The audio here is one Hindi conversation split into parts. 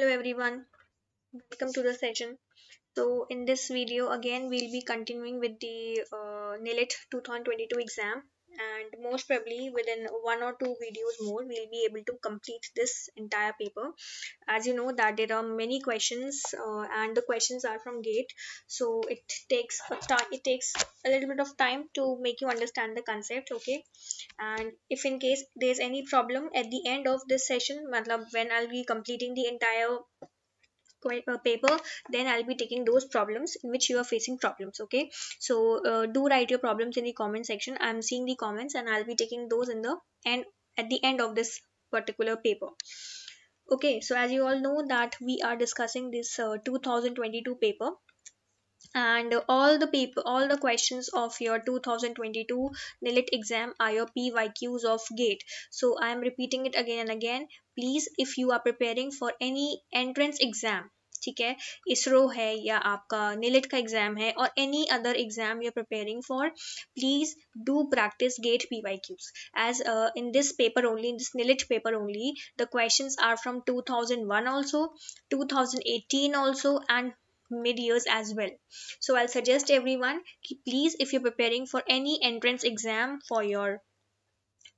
hello everyone welcome to the session so in this video again we'll be continuing with the uh, 2022 exam and most probably within one or two videos more we'll be able to complete this entire paper as you know that there are many questions uh, and the questions are from gate so it takes a time it takes a little bit of time to make you understand the concept okay and if in case there's any problem at the end of this session matlab when i'll be completing the entire uh, paper then i'll be taking those problems in which you are facing problems okay so uh, do write your problems in the comment section i'm seeing the comments and i'll be taking those in the end at the end of this particular paper okay so as you all know that we are discussing this uh, 2022 paper and all the paper all the questions of your 2022 nilit exam are your pyqs of gate so i am repeating it again and again please if you are preparing for any entrance exam ठीक है इसरो है या आपका निलेट का एग्ज़ाम है और any other exam you are preparing for please do practice GATE P Y Qs as in this paper only in this निलेट paper only the question are from two thousand one also two thousand eighteen also and mid years as well so i'll suggest everyone please if you're preparing for any entrance exam for your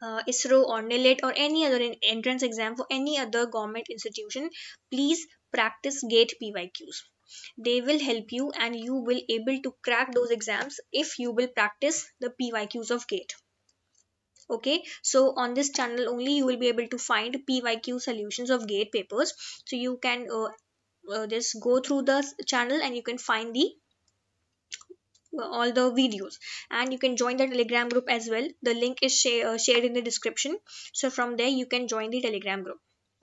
uh, ISRO or NILET or any other entrance exam for any other government institution, please practice GATE PYQs. They will help you and you will able to crack those exams if you will practice the PYQs of GATE okay so on this channel only you will be able to find pyq solutions of gate papers so you can uh, uh, just go through the channel and you can find the all the videos and you can join the telegram group as well the link is share, uh, shared in the description so from there you can join the telegram group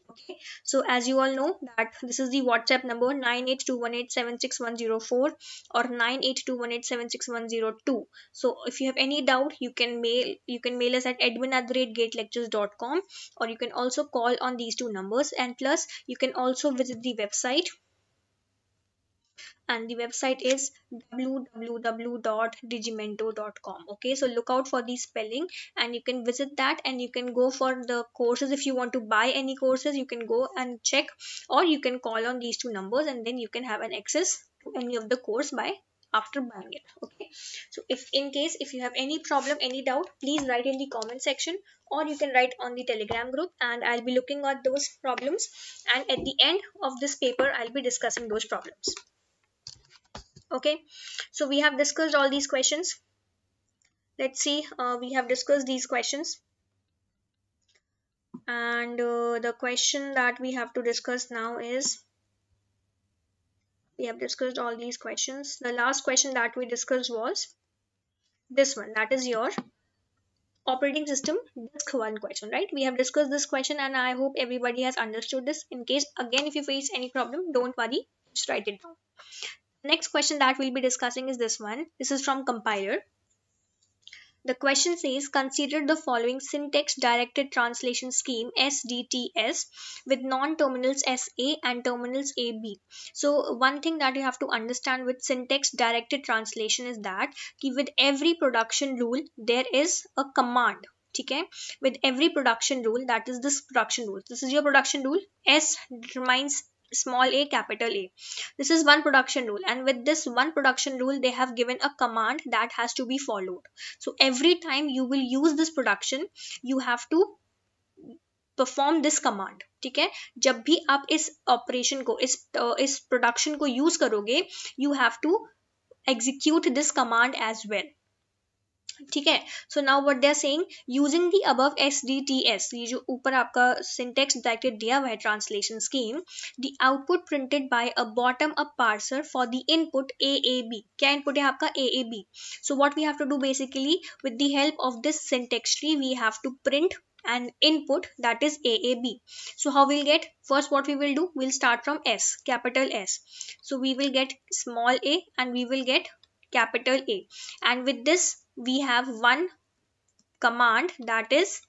okay so as you all know that this is the whatsapp number 9821876104 or 9821876102 so if you have any doubt you can mail you can mail us at admin at the or you can also call on these two numbers and plus you can also visit the website and the website is www.digimento.com okay so look out for the spelling and you can visit that and you can go for the courses if you want to buy any courses you can go and check or you can call on these two numbers and then you can have an access to any of the course by after buying it okay so if in case if you have any problem any doubt please write in the comment section or you can write on the telegram group and i'll be looking at those problems and at the end of this paper i'll be discussing those problems okay so we have discussed all these questions let's see uh, we have discussed these questions and uh, the question that we have to discuss now is we have discussed all these questions the last question that we discussed was this one that is your operating system disk one question right we have discussed this question and i hope everybody has understood this in case again if you face any problem don't worry just write it down Next question that we'll be discussing is this one. This is from compiler. The question says consider the following syntax directed translation scheme SDTS with non terminals SA and terminals AB. So one thing that you have to understand with syntax directed translation is that with every production rule there is a command Okay? with every production rule that is this production rule this is your production rule s determines small a capital a this is one production rule and with this one production rule they have given a command that has to be followed so every time you will use this production you have to perform this command. ठीक है जब भी आप इस operation को इस इस production को use करोगे you have to execute this command as well. ठीक है so now what they're saying using the अब एस डी टी एस ये जो ऊपर आपका सिंटेक्स डायरेक्टेड दिया हुआ है translation scheme the output printed by a bottom up parser for the input A A B क्या इनपुट है आपका A A B so what we have to do basically with the help of this syntax tree we have to print and input that is A A B so how will get first what we will do will start from S capital S so we will gate small A and we will get capital A. And with this, we have one command that is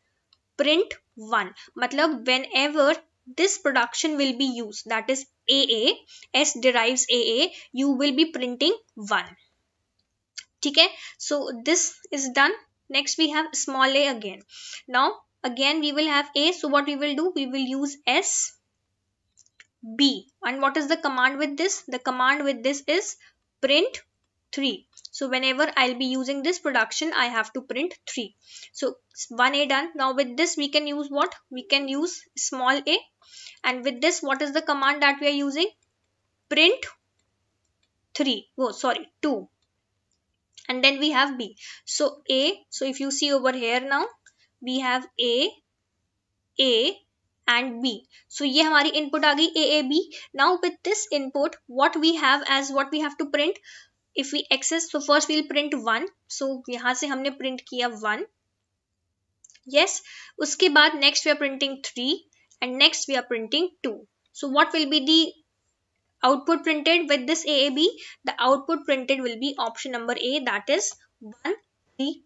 print 1. Matlab, whenever this production will be used, that is AA, S derives AA, you will be printing 1. Okay, so this is done. Next, we have small a again. Now, again, we will have A. So, what we will do? We will use S B. And what is the command with this? The command with this is print 3 so whenever I'll be using this production I have to print 3 so 1a done now with this we can use what we can use small a and with this what is the command that we are using print 3 oh sorry 2 and then we have b so a so if you see over here now we have a a and b so ye hamari input aa a a b now with this input what we have as what we have to print if we access so first we'll print one. so यहाँ से हमने print किया one yes उसके बाद next we are printing three and next we are printing two so what will be the output printed with this AAB the output printed will be option number A that is one three.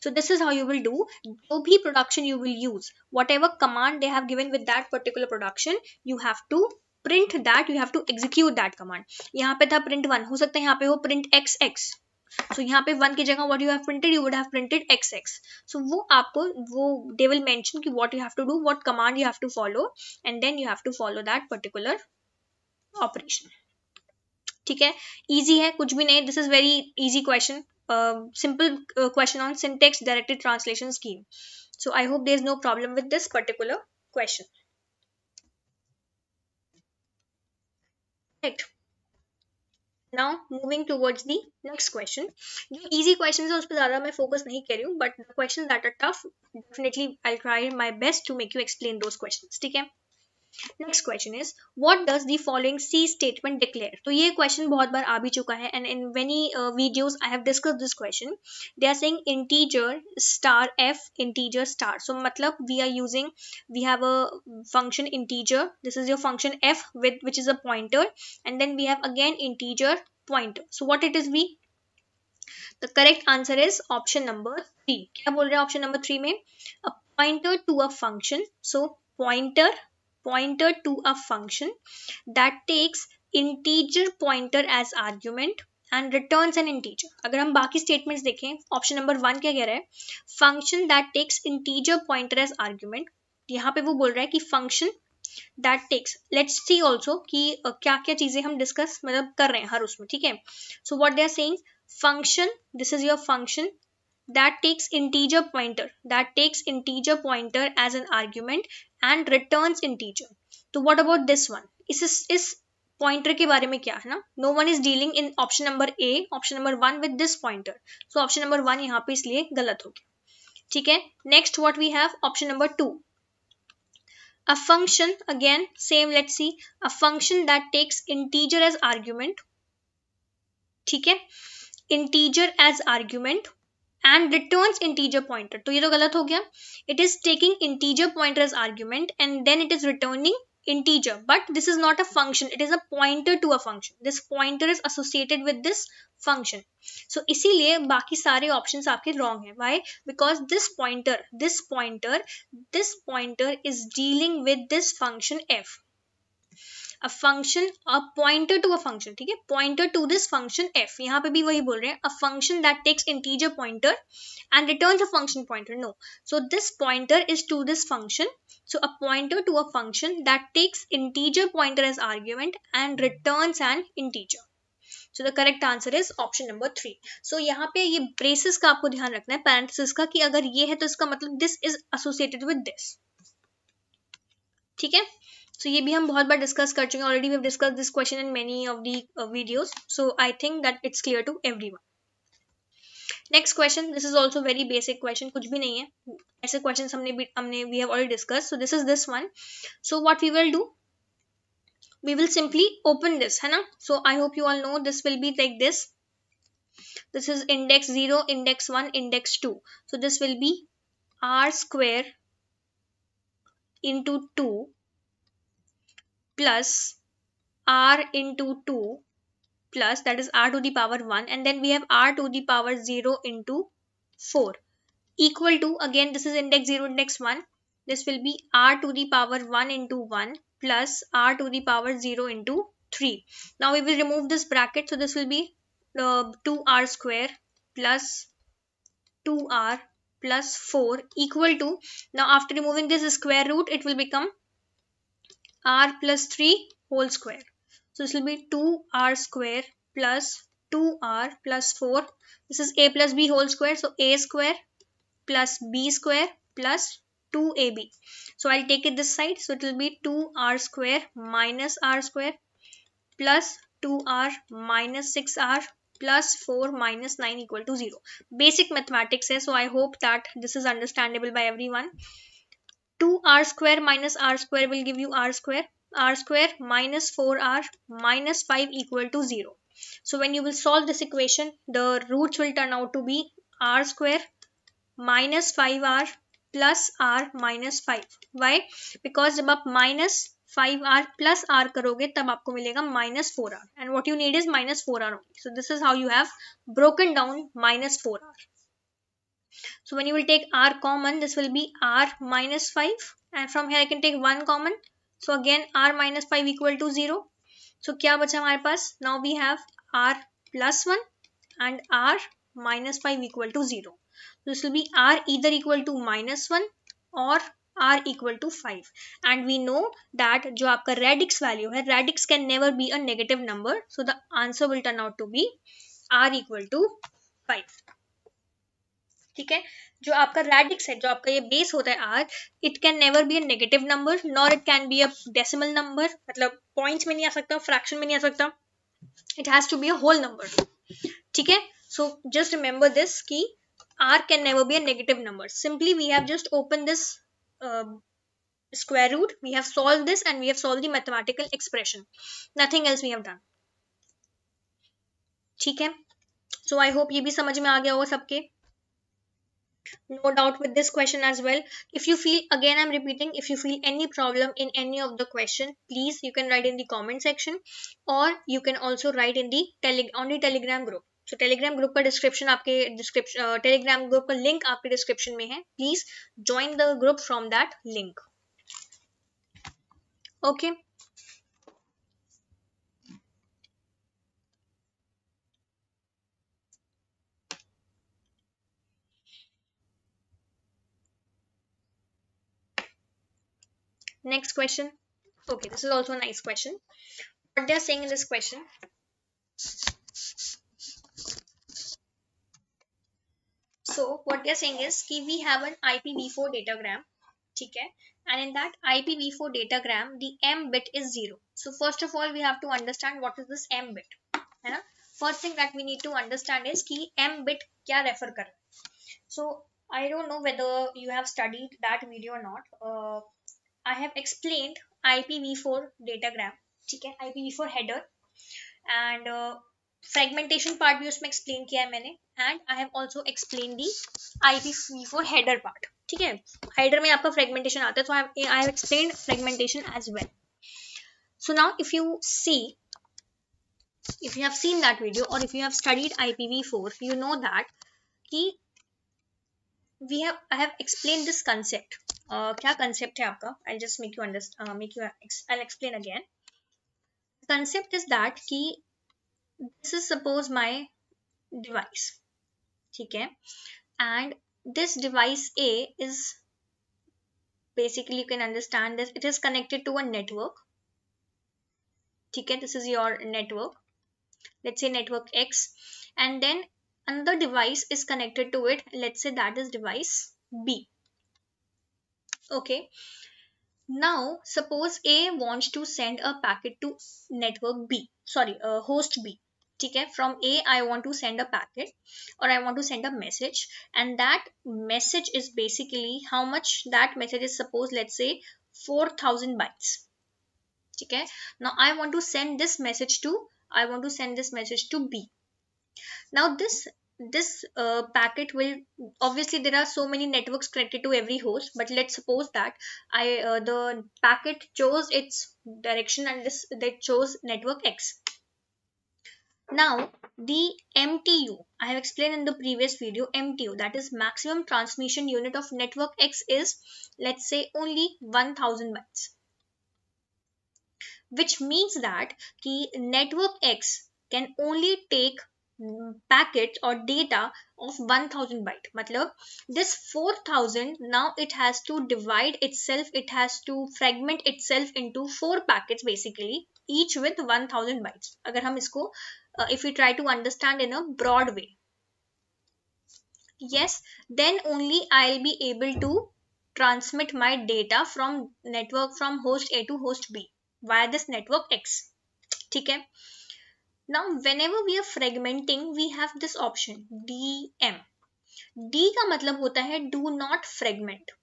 So this is how you will do Adobe production you will use. Whatever command they have given with that particular production, you have to print that you have to execute that command यहाँ पे था प्रिंट वन हो सकता है यहाँ पे हो प्रिंट एक्स एक्स सो यहाँ पे वन की जगह what you have printed you would have printed X X so वो आपको वो दे विल मेंशन कि what you have to do what command you have to follow and then you have to follow that particular operation ठीक है इजी है कुछ भी नहीं this is very easy question simple question on syntax directed translation scheme so I hope there is no problem with this particular question right now moving towards the next question जो easy questions है उस पर ज़्यादा मैं focus नहीं कर रही हूँ but the questions that are tough definitely I'll try my best to make you explain those questions ठीक है next question is what does the following C statement declare तो ये क्वेश्चन बहुत बार आ भी चुका है and in many videos I have discuss this question they are saying integer star F integer star so मतलब we are using we have a function integer this is your function F with which is a pointer and then we have again integer pointer so what it is we the correct answer is option number 3 kya bol rahe option number 3 mein a pointer to a function so pointer pointer to a function that takes integer pointer as argument and return an integer अगर हम बाकी स्टेटमेंट्स देखें ऑप्शन नंबर वन क्या कह रहा है function that takes integer pointer as argument यहाँ पे वो बोल रहा है कि function that takes let's see also कि क्या क्या चीजें हम डिस्कस मतलब कर रहे हैं हर उसमें ठीक है so what they are saying function this is your function that takes integer pointer that takes integer pointer as an argument and return integer तो वॉट अबाउट दिस वन इस इस पॉइंटर के बारे में क्या है ना no one is dealing in option number A option number one with this pointer so option number one यहाँ पे इसलिए गलत हो गया ठीक है next what we have option number two a function again same let's see a function that takes integer as argument ठीक है integer as argument and return integer pointer तो ये तो गलत हो गया it is taking integer pointer as argument and then it is returning integer but this is not a function it is a pointer to a function this pointer is associated with this function so इसीलिए बाकी सारे ऑप्शन आपके रॉन्ग है why because this pointer this pointer this pointer is dealing with this function F a function a pointer to a function ठीक है pointer to this function F यहाँ पे भी वही बोल रहे हैं a function that takes integer pointer and return a function pointer no so this pointer is to this function so a pointer to a function that takes integer pointer as argument and return and integer so the correct answer is option number three so यहाँ पे ये ब्रेसिस का आपको ध्यान रखना है पैरेंटिस का कि अगर ये है तो इसका मतलब this is associated with this ठीक है सो so, ये भी हम बहुत बार डिस्कस कर चुके हैं already we have discuss this question in many of the videos so I think that it's clear to everyone next question this is also very basic question कुछ भी नहीं है ऐसे क्वेश्चन हमने भी हमने we have already discuss so this is this one so what we will do we will simply open this है ना so I hope you all know this will be like this this is index 0 index 1 index 2 so this will be r square into 2 plus r into 2 plus that is r to the power 1 and then we have r to the power 0 into 4 equal to again this is index 0 index 1 this will be r to the power 1 into 1 plus r to the power 0 into 3 now we will remove this bracket so this will be uh, 2r square plus 2r plus 4 equal to now after removing this square root it will become r plus 3 whole square. So this will be 2r square plus 2r plus 4. This is a plus b whole square. So a square plus b square plus 2ab. So I'll take it this side. So it will be 2r square minus r square plus 2r minus 6r plus 4 minus 9 equal to 0. Basic mathematics hai. So I hope that this is understandable by everyone. 2r square minus r square will give you r square r square minus 4r minus 5 equal to 0. So when you will solve this equation, the roots will turn out to be r square minus 5r plus r minus 5. Why? Because because जब minus 5r plus r, plus R करोगे तब आपको मिलेगा and what you need is minus 4 r is minus four R only so this is how you have so when you will take r common, this will be r minus 5 and from here I can take 1 common. So again r minus 5 equal to 0. So kya bacha hamare paas? Now we have r plus 1 and r minus 5 equal to 0. So this will be r either equal to minus 1 or r equal to 5 and we know that जो आपका radix value है radix can never be a negative number so the answer will turn out to be r equal to 5 ठीक है जो आपका रेडिक्स है जो आपका ये बेस होता है R it can never be a number nor it can be a decimal number मतलब पॉइंट्स में नहीं आ सकता फ्रैक्शन में नहीं आ सकता it has be a number ठीक है सो जस्ट रिमेंबर दिस कि R can never be a number simply we have just open this square root we have solve this and we have solve the mathematical expression nothing else we have done ठीक है सो आई होप ये भी समझ में आ गया होगा सबके no doubt with this question as well if you feel again i'm repeating if you feel any problem in any of the question please you can write in the comment section or you can also write in the tele on the telegram group so telegram group ka description aapke description uh, telegram group ka link aapke description mein hai please join the group from that link okay Next question. Okay, this is also a nice question. What they're saying in this question. So what they're saying is कि we have an IPv4 datagram, okay, and in that IPv4 datagram the M bit is zero. So first of all we have to understand what is this M bit, First thing that we need to understand is कि M bit क्या refer कर. So I don't know whether you have studied that video or not. Uh, I have explain I P V four datagram ठीक है I P V four header and fragmentation part भी उसमें एक्सप्लेन किया है मैंने and I have also explain the I P V four header part ठीक है हेडर में आपका फ्रेगमेंटेशन आता है तो I have explain fragmentation as well so now if you see if you have seen that video or if you have studied ipv4 you know that key we have I have explain this concept क्या कंसेप्ट है आपका I just make you understand make you I explain again concept is that कि this is suppose my device ठीक है and this device A is basically you can understand this it is connected to a network ठीक है this is your network let's say network x and then another device is connected to it. Let's say that is device B. Okay. Now, suppose A wants to send a packet to network B. Sorry, uh, host B. Okay. From A, I want to send a packet or I want to send a message. And that message is basically how much that message is suppose, let's say 4000 bytes. Okay. Now, I want to send this message to I want to send this message to B. Now, this this uh, packet will obviously there are so many networks connected to every host but let's suppose that i uh, the packet chose its direction and this they chose network x now the mtu i have explained in the previous video mtu that is maximum transmission unit of network x is let's say only 1000 bytes which means that the network x can only take packets or data of 1000 byte matlab this 4000 now it has to divide itself it has to fragment itself into four packets basically each with 1000 bytes agar hum isko uh, if we try to understand in a broad way yes then only I'll be able to transmit my data from network from host A to host B via this network X ठीक है now whenever we are fragmenting we have this option dm d का मतलब होता है do not fragment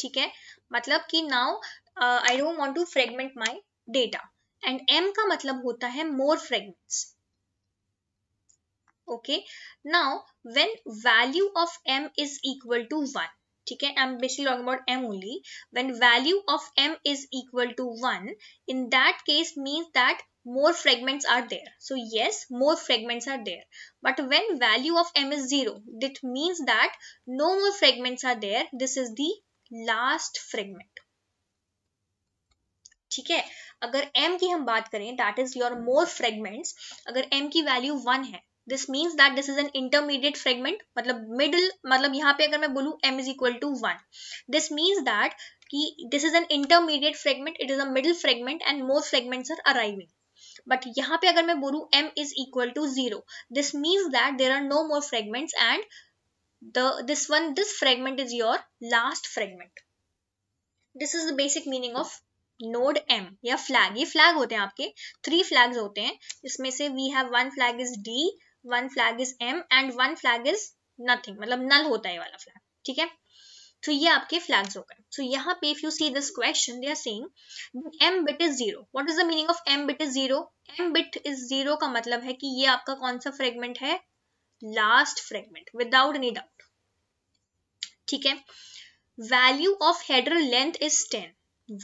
ठीक है मतलब कि now I don't want to fragment my data and m का मतलब होता है more fragments okay now when value of m is equal to 1 ठीक है M basically long about M only when value of M is equal to one in that case means that more fragment are there so yes more fragments are there but when value of M is zero that means that no more fragment are there this is the last fragment ठीक है अगर m की हम बात करें that is your more fragments अगर m की वैल्यू वन है this means that this is an intermediate fragment मतलब मिडिल मतलब यहाँ पे अगर मैं बोलू M is equal to one this means that कि this is an intermediate fragment it is a middle fragment and more fragments are arriving but यहाँ पे अगर मैं बोलू M is equal to zero this means that there are no more fragments and the this one this fragment is your last fragment this is the basic meaning of node M या फ्लैग ये फ्लैग होते हैं आपके थ्री फ्लैग्स होते हैं इसमें से we have one flag is D one flag is M and one flag is nothing मतलब नल होता है वाला फ्लैग ठीक है तो ये आपके फ्लैग्स हो गए तो यहाँ पे if you see this question they are saying M bit is zero what is the meaning of M bit is zero M bit is zero का मतलब है कि ये आपका कौन सा फ्रेगमेंट है last fragment without any doubt ठीक है value of header length is ten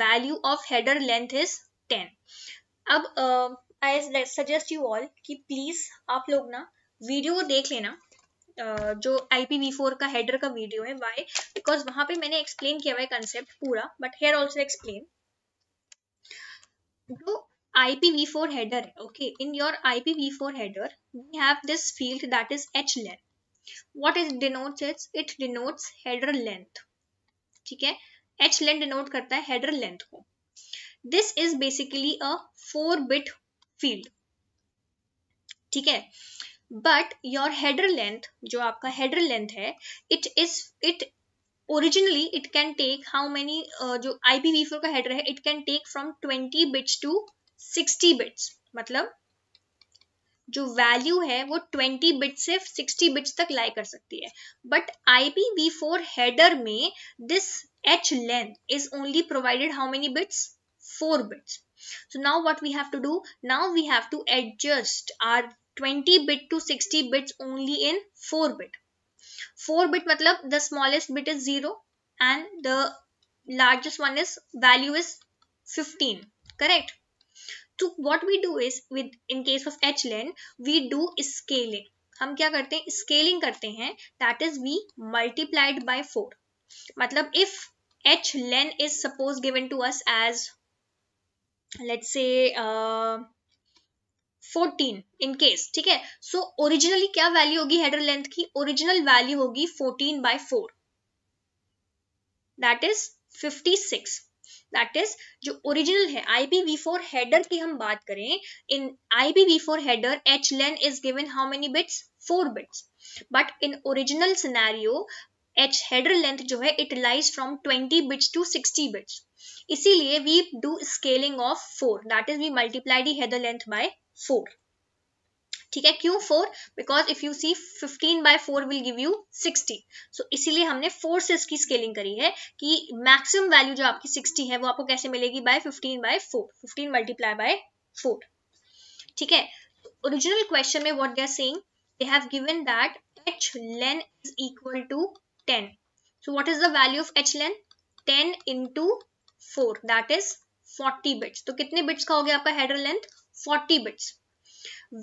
value of header length is ten अब आई सजेस्ट यू ऑल कि प्लीज़ आप लोग ना वीडियो देख लेना जो आई पी वी फोर का हेडर का वीडियो है वाई बिकॉज वहां पे मैंने एक्सप्लेन किया हुआ है कंसेप्ट पूरा बट हेयर ऑल्सो एक्सप्लेन जो I P V four header है okay in your I P V four header we have this field that is H length what is denote it's it denotes header length ठीक है एच लेंथ डिनोट करता है हेडर लेंथ को this is basically a four bit field ठीक है बट योर हेडर लेंथ जो आपका हेडर लेंथ है it is it originally it can take how many जो आई पी वी फोर का हेडर है it can take from twenty bits to sixty bits मतलब जो वैल्यू है वो ट्वेंटी बिट से सिक्सटी बिट्स तक लाई कर सकती है but I P V four header में this H length is only provided how many bits four bits So now what we have to do? Now we have to adjust our 20 bit to 60 bits only in 4 bit. 4 bit matlab the smallest bit is 0 and the largest one is value is 15 correct so what we do is with in case of hlen we do scaling हम क्या करते हैं स्केलिंग करते हैं that is we multiplied by four मतलब if H len is suppose given to us as let's say fourteen in case ठीक है सो ओरिजिनली क्या वैल्यू होगी हेडर लेंथ की ओरिजिनल वैल्यू होगी fourteen by four that is fifty six that is जो ओरिजिनल है वी फोर हेडर की हम बात करें in I V four header H len is given how many bits four bits but in original scenario H header length जो है it lies from 20 bits to 60 bits इसीलिए we do scaling of four that is we multiply the header length by four ठीक है क्यों four because if you see fifteen by four will give you sixty so इसीलिए हमने फोर से इसकी स्केलिंग करी है कि मैक्सिमम वैल्यू जो आपकी सिक्सटी है वो आपको कैसे मिलेगी by fifteen by four fifteen multiply by four ठीक है ओरिजिनल क्वेश्चन में what they are saying they have given that H len is equal to 10. So what is the value of h length 10 into 4 that is 40 bits. तो कितने bits का हो गया आपका header length? 40 bits.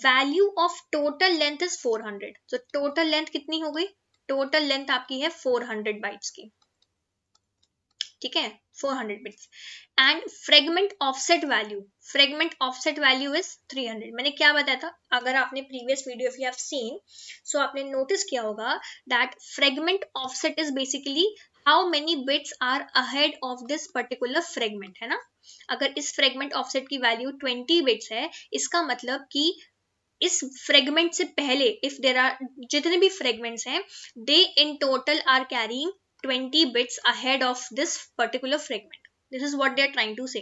Value of total length is 400. So total length कितनी हो गई? Total length आपकी है 400 bytes ki ठीक है 400 bits and fragment offset value fragment offset value is 300 मैंने क्या बताया था अगर आपने previous video you have seen so आपने नोटिस किया होगा that fragment offset is basically how many bits are ahead of this particular fragment है ना अगर इस फ्रेगमेंट ऑफसेट की वैल्यू ट्वेंटी बिट्स है इसका मतलब कि इस फ्रेगमेंट से पहले इफ देर आर जितने भी फ्रेगमेंट्स हैं they in total are carrying 20 bits ahead of this particular fragment this is what they trying to say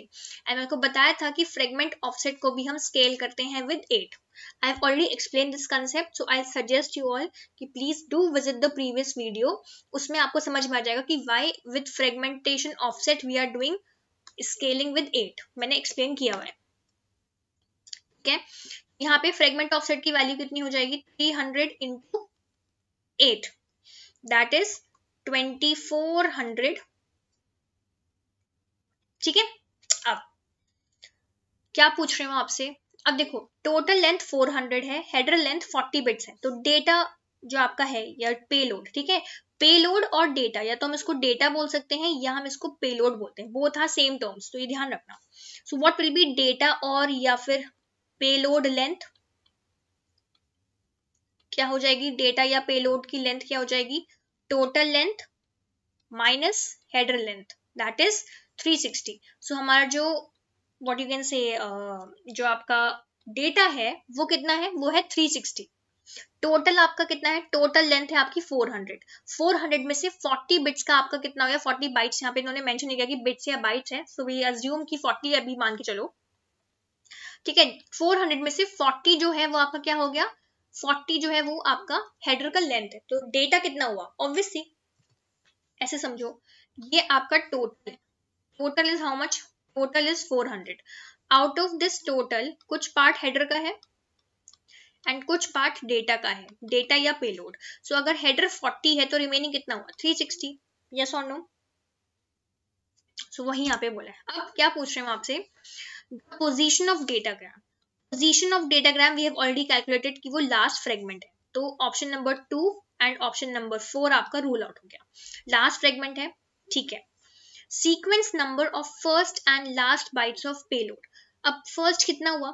and बताया था कि फ्रेगमेंट ऑफसेट को भी हम स्केल करते हैं with eight I have already explain this concept so I suggest you all कि please do visit the previous video उसमें आपको समझ में आ जाएगा कि why with fragmentation offset we are doing scaling with eight मैंने एक्सप्लेन किया हुआ है ठीक है यहाँ पे फ्रेगमेंट ऑफसेट की वैल्यू कितनी हो जाएगी three hundred into eight that is twenty hundred ठीक है अब क्या पूछ रहे हो आपसे अब देखो टोटल लेंथ 400 है हेडर लेंथ 40 बिट्स है तो डेटा जो आपका है या पेलोड ठीक है पेलोड और डेटा या तो हम इसको डेटा बोल सकते हैं या हम इसको पेलोड बोलते हैं वो था सेम टर्म्स तो ये ध्यान रखना so what will be data और या फिर पेलोड लेंथ क्या हो जाएगी डेटा या पेलोड की लेंथ क्या हो जाएगी total length minus header length that is 360 so so, हमारा जो व्हाट यू कैन से जो आपका डेटा है वो कितना है वो है 360 टोटल आपका कितना है टोटल लेंथ है आपकी 400 400 में से 40 बिट्स का आपका कितना हो गया 40 बाइट्स यहाँ पे इन्होंने मेंशन किया कि बिट्स या बाइट्स है सो वी अज्यूम कि 40 अभी मान के चलो ठीक है 400 में से 40 जो है वो आपका क्या हो गया फोर्टी जो है वो आपका हेडर का लेंथ है तो डेटा कितना हुआ ऑब्वियसली ऐसे समझो ये आपका total total is how much total is 400 out of this total कुछ पार्ट हेडर का है एंड कुछ पार्ट डेटा का है डेटा या पेलोड सो so, अगर हेडर 40 है तो रिमेनिंग कितना हुआ 360 यस और नो सो वही यहाँ पे बोला है अब क्या पूछ रहे हैं आपसे position of datagram position of datagram we have already calculated कि वो लास्ट फ्रेगमेंट है तो option number two and option number four आपका रूल आउट हो गया लास्ट फ्रेगमेंट है ठीक है sequence number of first and last bytes of payload अब फर्स्ट कितना हुआ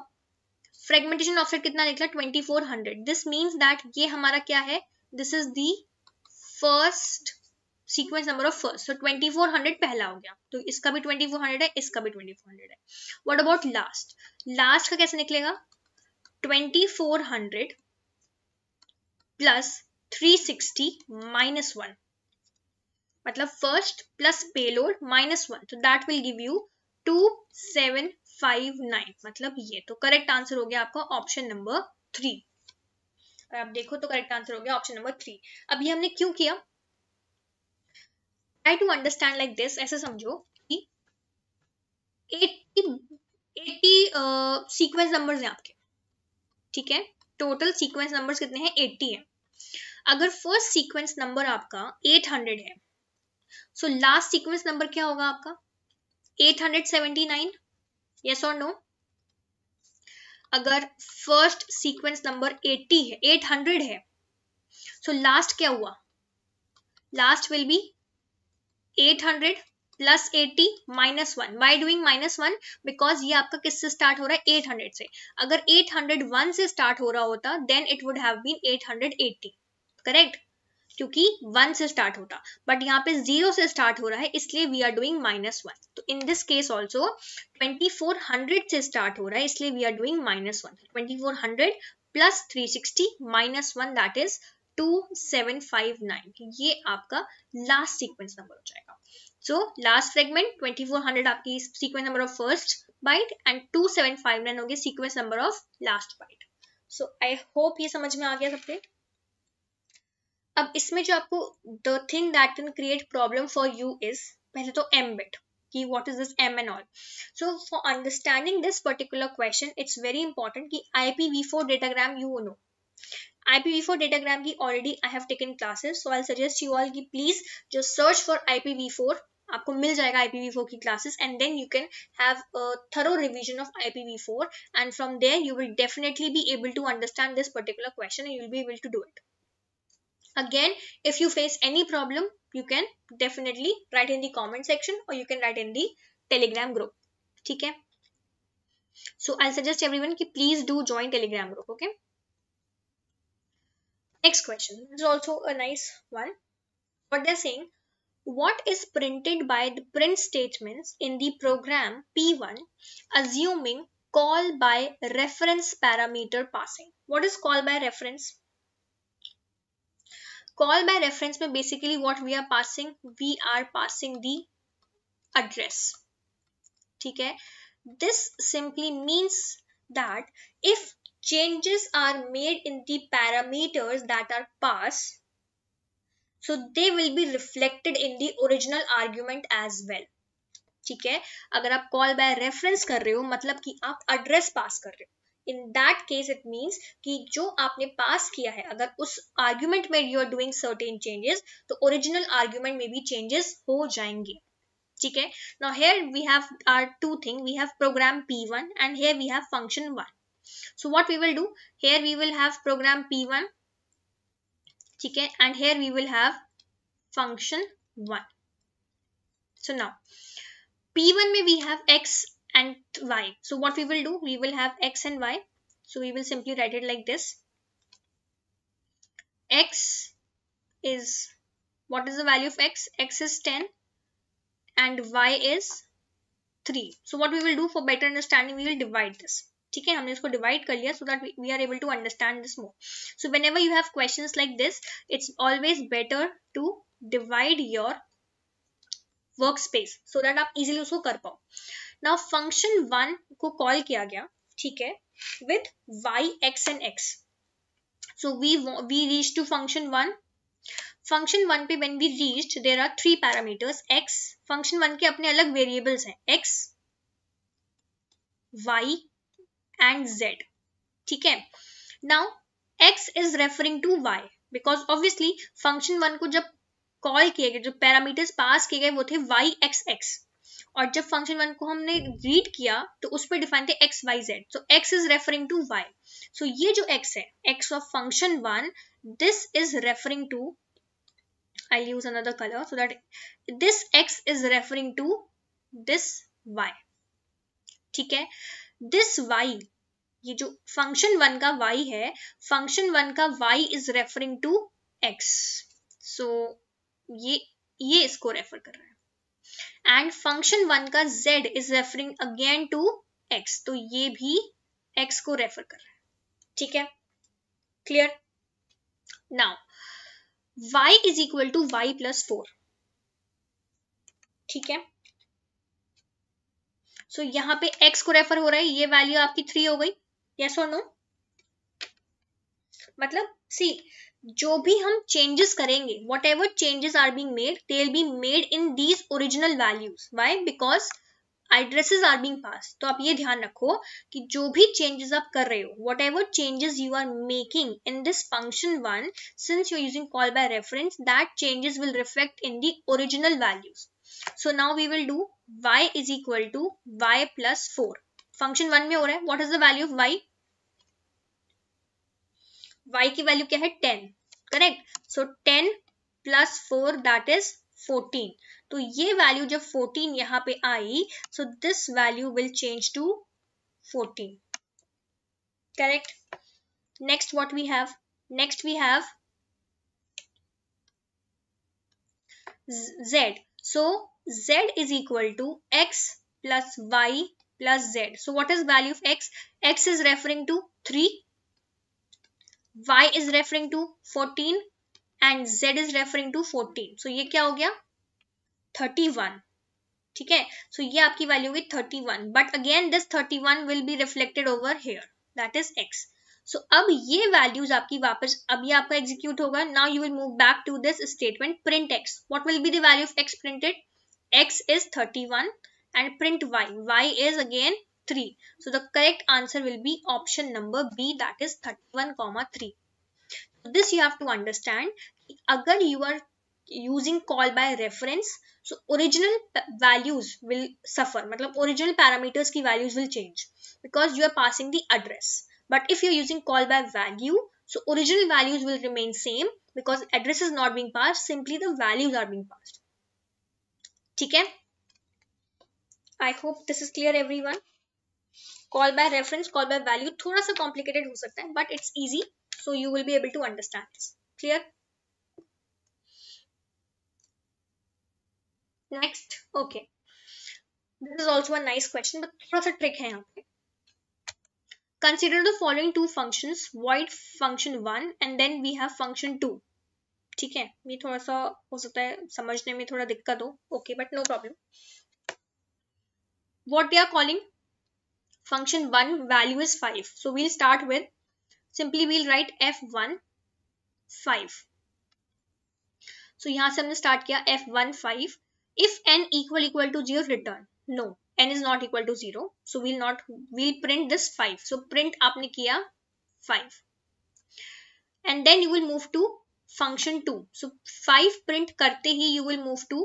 फ्रेगमेंटेशन ऑफसेट कितना निकला twenty four hundred this means that ये हमारा क्या है this is first sequence number of first so 2400 पहला हो गया तो इसका भी 2400 है इसका भी 2400 है व्हाट अबाउट लास्ट लास्ट का कैसे निकलेगा 2400 प्लस 360 माइनस वन मतलब first plus payload minus one तो that will give you two seven five nine मतलब ये तो करेक्ट आंसर हो गया आपका ऑप्शन नंबर थ्री आप देखो तो करेक्ट आंसर हो गया ऑप्शन नंबर थ्री अब ये हमने क्यों किया try to understand like this ऐसे समझो कि 80 80 सीक्वेंस नंबर्स हैं आपके ठीक है टोटल सीक्वेंस नंबर्स कितने हैं 80 है अगर फर्स्ट सीक्वेंस नंबर आपका 800 है सो लास्ट सीक्वेंस नंबर क्या होगा आपका 879 यस और नो अगर फर्स्ट सीक्वेंस नंबर 80 है 800 है सो so लास्ट क्या हुआ last will be 879 800 plus eighty minus one by doing minus one because ये आपका किससे स्टार्ट हो रहा है एट हंड्रेड से अगर एट हंड्रेड वन से स्टार्ट हो रहा होता then it would have been eight hundred eighty correct क्योंकि वन से स्टार्ट होता बट यहाँ पे जीरो से स्टार्ट हो रहा है इसलिए we are doing minus one तो in this case also twenty four hundred से स्टार्ट हो रहा है इसलिए we are doing minus one twenty four hundred plus three sixty minus one that is to seven five nine ये आपका लास्ट सीक्वेंस नंबर हो जाएगा so last fragment twenty four hundred आपकी sequence number of first byte and two seven five nine होगी sequence number of last byte so I hope ये समझ में आ गया सबके अब इसमें जो आपको the thing that can create problem for you is पहले तो एम बिट कि what is this M and all so for understanding this particular question it's very important कि IPv4 datagram you know IPv4 datagram ki already I have taken classes. So I'll suggest you all ki please just search for IPv4. Aapko mil jayega IPv4 ki classes and then you can have a thorough revision of IPv4 and from there you will definitely be able to understand this particular question and you'll be able to do it. Again, if you face any problem, you can definitely write in the comment section or you can write in the telegram group. Okay? So I'll suggest everyone ki please do join telegram group. Okay? Next question this is also a nice one. What they're saying what is printed by the print statements in the program P1 assuming call by reference parameter passing. What is call by reference? Call by reference mein basically what we are passing, we are passing the address. Okay? This simply means that if changes are made in the parameters that are passed so they will be reflected in the original argument as well ठीक है अगर आप कॉल बाय रेफरेंस कर रहे हो मतलब कि आप एड्रेस पास कर रहे हो in that case it means कि जो आपने पास किया है अगर उस आर्ग्यूमेंट में you are doing certain changes तो ओरिजिनल आर्ग्यूमेंट में भी चेंजेस हो जाएंगे ठीक है now here we have are two thing we have program p one and here we have function one So what we will do here we will have program P1 okay, and here we will have function 1. So now P1 may we have x and y. So what we will do we will have x and y. So we will simply write it like this. x is what is the value of x? x is 10 and y is 3. So what we will do for better understanding we will divide this. ठीक है हमने इसको डिवाइड कर लिया so that we are able to understand this more so whenever you have question like this it's always better to divide your work space so that आप इजिली उसको कर पाओ ना फंक्शन वन को कॉल किया गया ठीक है with y x and x so we we reach to function one function one पे when we reach there are three parameters x function one के अपने अलग वेरिएबल्स हैं एक्स वाई एंड जेड ठीक है now x is referring to y because obviously function one को जब कॉल किए गए जो पैरामीटर्स पास किए गए वो थे वाई एक्स एक्स और जब फंक्शन वन को हमने रीड किया तो उस पर डिफाइन थे x y z so x is referring to y so ये जो एक्स है x of function one this is referring to I use another colour so that this x is referring to this y ठीक है दिस वाई ये जो फंक्शन वन का वाई है फंक्शन वन का y is referring to x so ये ये इसको रेफर कर रहा है एंड फंक्शन वन का Z is referring again to x तो ये भी एक्स को रेफर कर रहा है ठीक है clear now y is equal to y plus four ठीक है सो so, यहां पे x को रेफर हो रहा है ये वैल्यू आपकी थ्री हो गई yes or no मतलब सी जो भी हम चेंजेस करेंगे whatever changes are being made they be made in these original values y because addresses are being pass तो आप ये ध्यान रखो कि जो भी चेंजेस आप कर रहे हो whatever changes you are making in this function one since you using call by reference that changes will reflect in the original values so now we will do y is equal to y plus four function one में हो रहा है what is the value of y y की वैल्यू क्या है ten correct so ten plus four that is fourteen तो ये वैल्यू जब फोर्टीन यहां पे आई so this value will change to fourteen correct next what we have next we have z so z is equal to x plus y plus z. So what is value of x? x is referring to 3, y is referring to 14 and z is referring to 14 so ये क्या हो गया 31 ठीक है सो ये आपकी वैल्यू होगी 31 but again this 31 will be reflected over here that is x so so, अब ये वैल्यूज आपकी वापस अब ये आपका एग्जीक्यूट होगा now you will move back to this statement print x what will be the value of x printed x is 31 and print y. y is again 3. So the correct answer will be option number B that is 31 comma 3. This you have to understand. Agar you are using call by reference, so original values will suffer. Matlab, original parameters ki values will change because you are passing the address. But if you are using call by value, so original values will remain same because address is not being passed, simply the values are being passed. ठीक है I hope this is clear everyone. Call by reference, call by value. Thoda sa complicated ho sakta hai, but it's easy. So you will be able to understand this. Clear? Next. Okay. This is also a nice question. But thoda sa trick hai aap. Consider the following two functions. Void function 1 and then we have function 2. Okay. Me thoda sa ho sakta hai. Samajne mein thoda dikkat ho. Okay. But no problem. what they are calling function 1 value is 5 so we'll start with simply we'll write f1 5 so yahan se humne start kiya f1 5 if n equal equal to 0 return no n is not equal to 0 so we'll not we'll print this 5 so print aapne kiya 5 and then you will move to function 2 so 5 print karte hi you will move to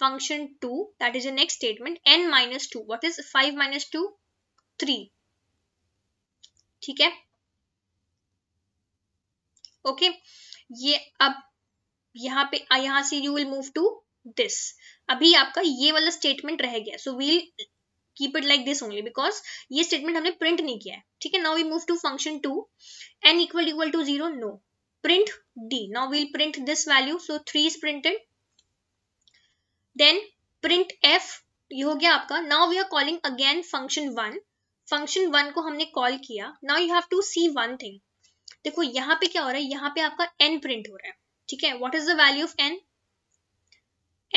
function 2 that is the next statement n minus 2 what is 5 minus 2 3 ठीक है ओके okay, ये अब यहां पे यहां से you will move to this अभी आपका ये वाला स्टेटमेंट रह गया so we'll keep it like this only because ये स्टेटमेंट हमने प्रिंट नहीं किया है ठीक है now we move to function two n equal equal to zero no print D now we'll print this value so three is printed then print F ये हो गया आपका now we are calling again function one function one को हमने कॉल किया now you have to see one thing देखो यहाँ पे क्या हो रहा है यहाँ पे आपका एन प्रिंट हो रहा है ठीक है what is the value of n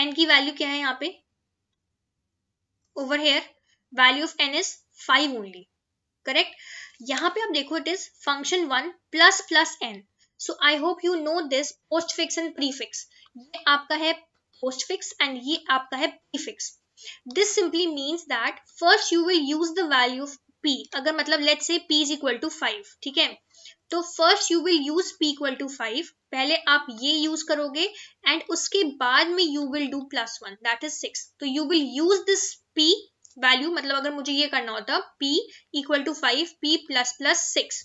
n की वैल्यू क्या है यहाँ पे over here value of n is five only correct यहाँ पे आप देखो it is function one plus plus n so I hope you know this postfix and prefix ये आपका है postfix and ye aapka hai prefix. This simply means that first you will use the value of p. agar matlab let's say p is equal to 5 theek hai to first you will use p equal to 5 pehle aap ye use karoge and uske baad mein you will do plus 1 that is 6 to you will use this p value मतलब अगर मुझे ये करना होता p equal to five p plus plus six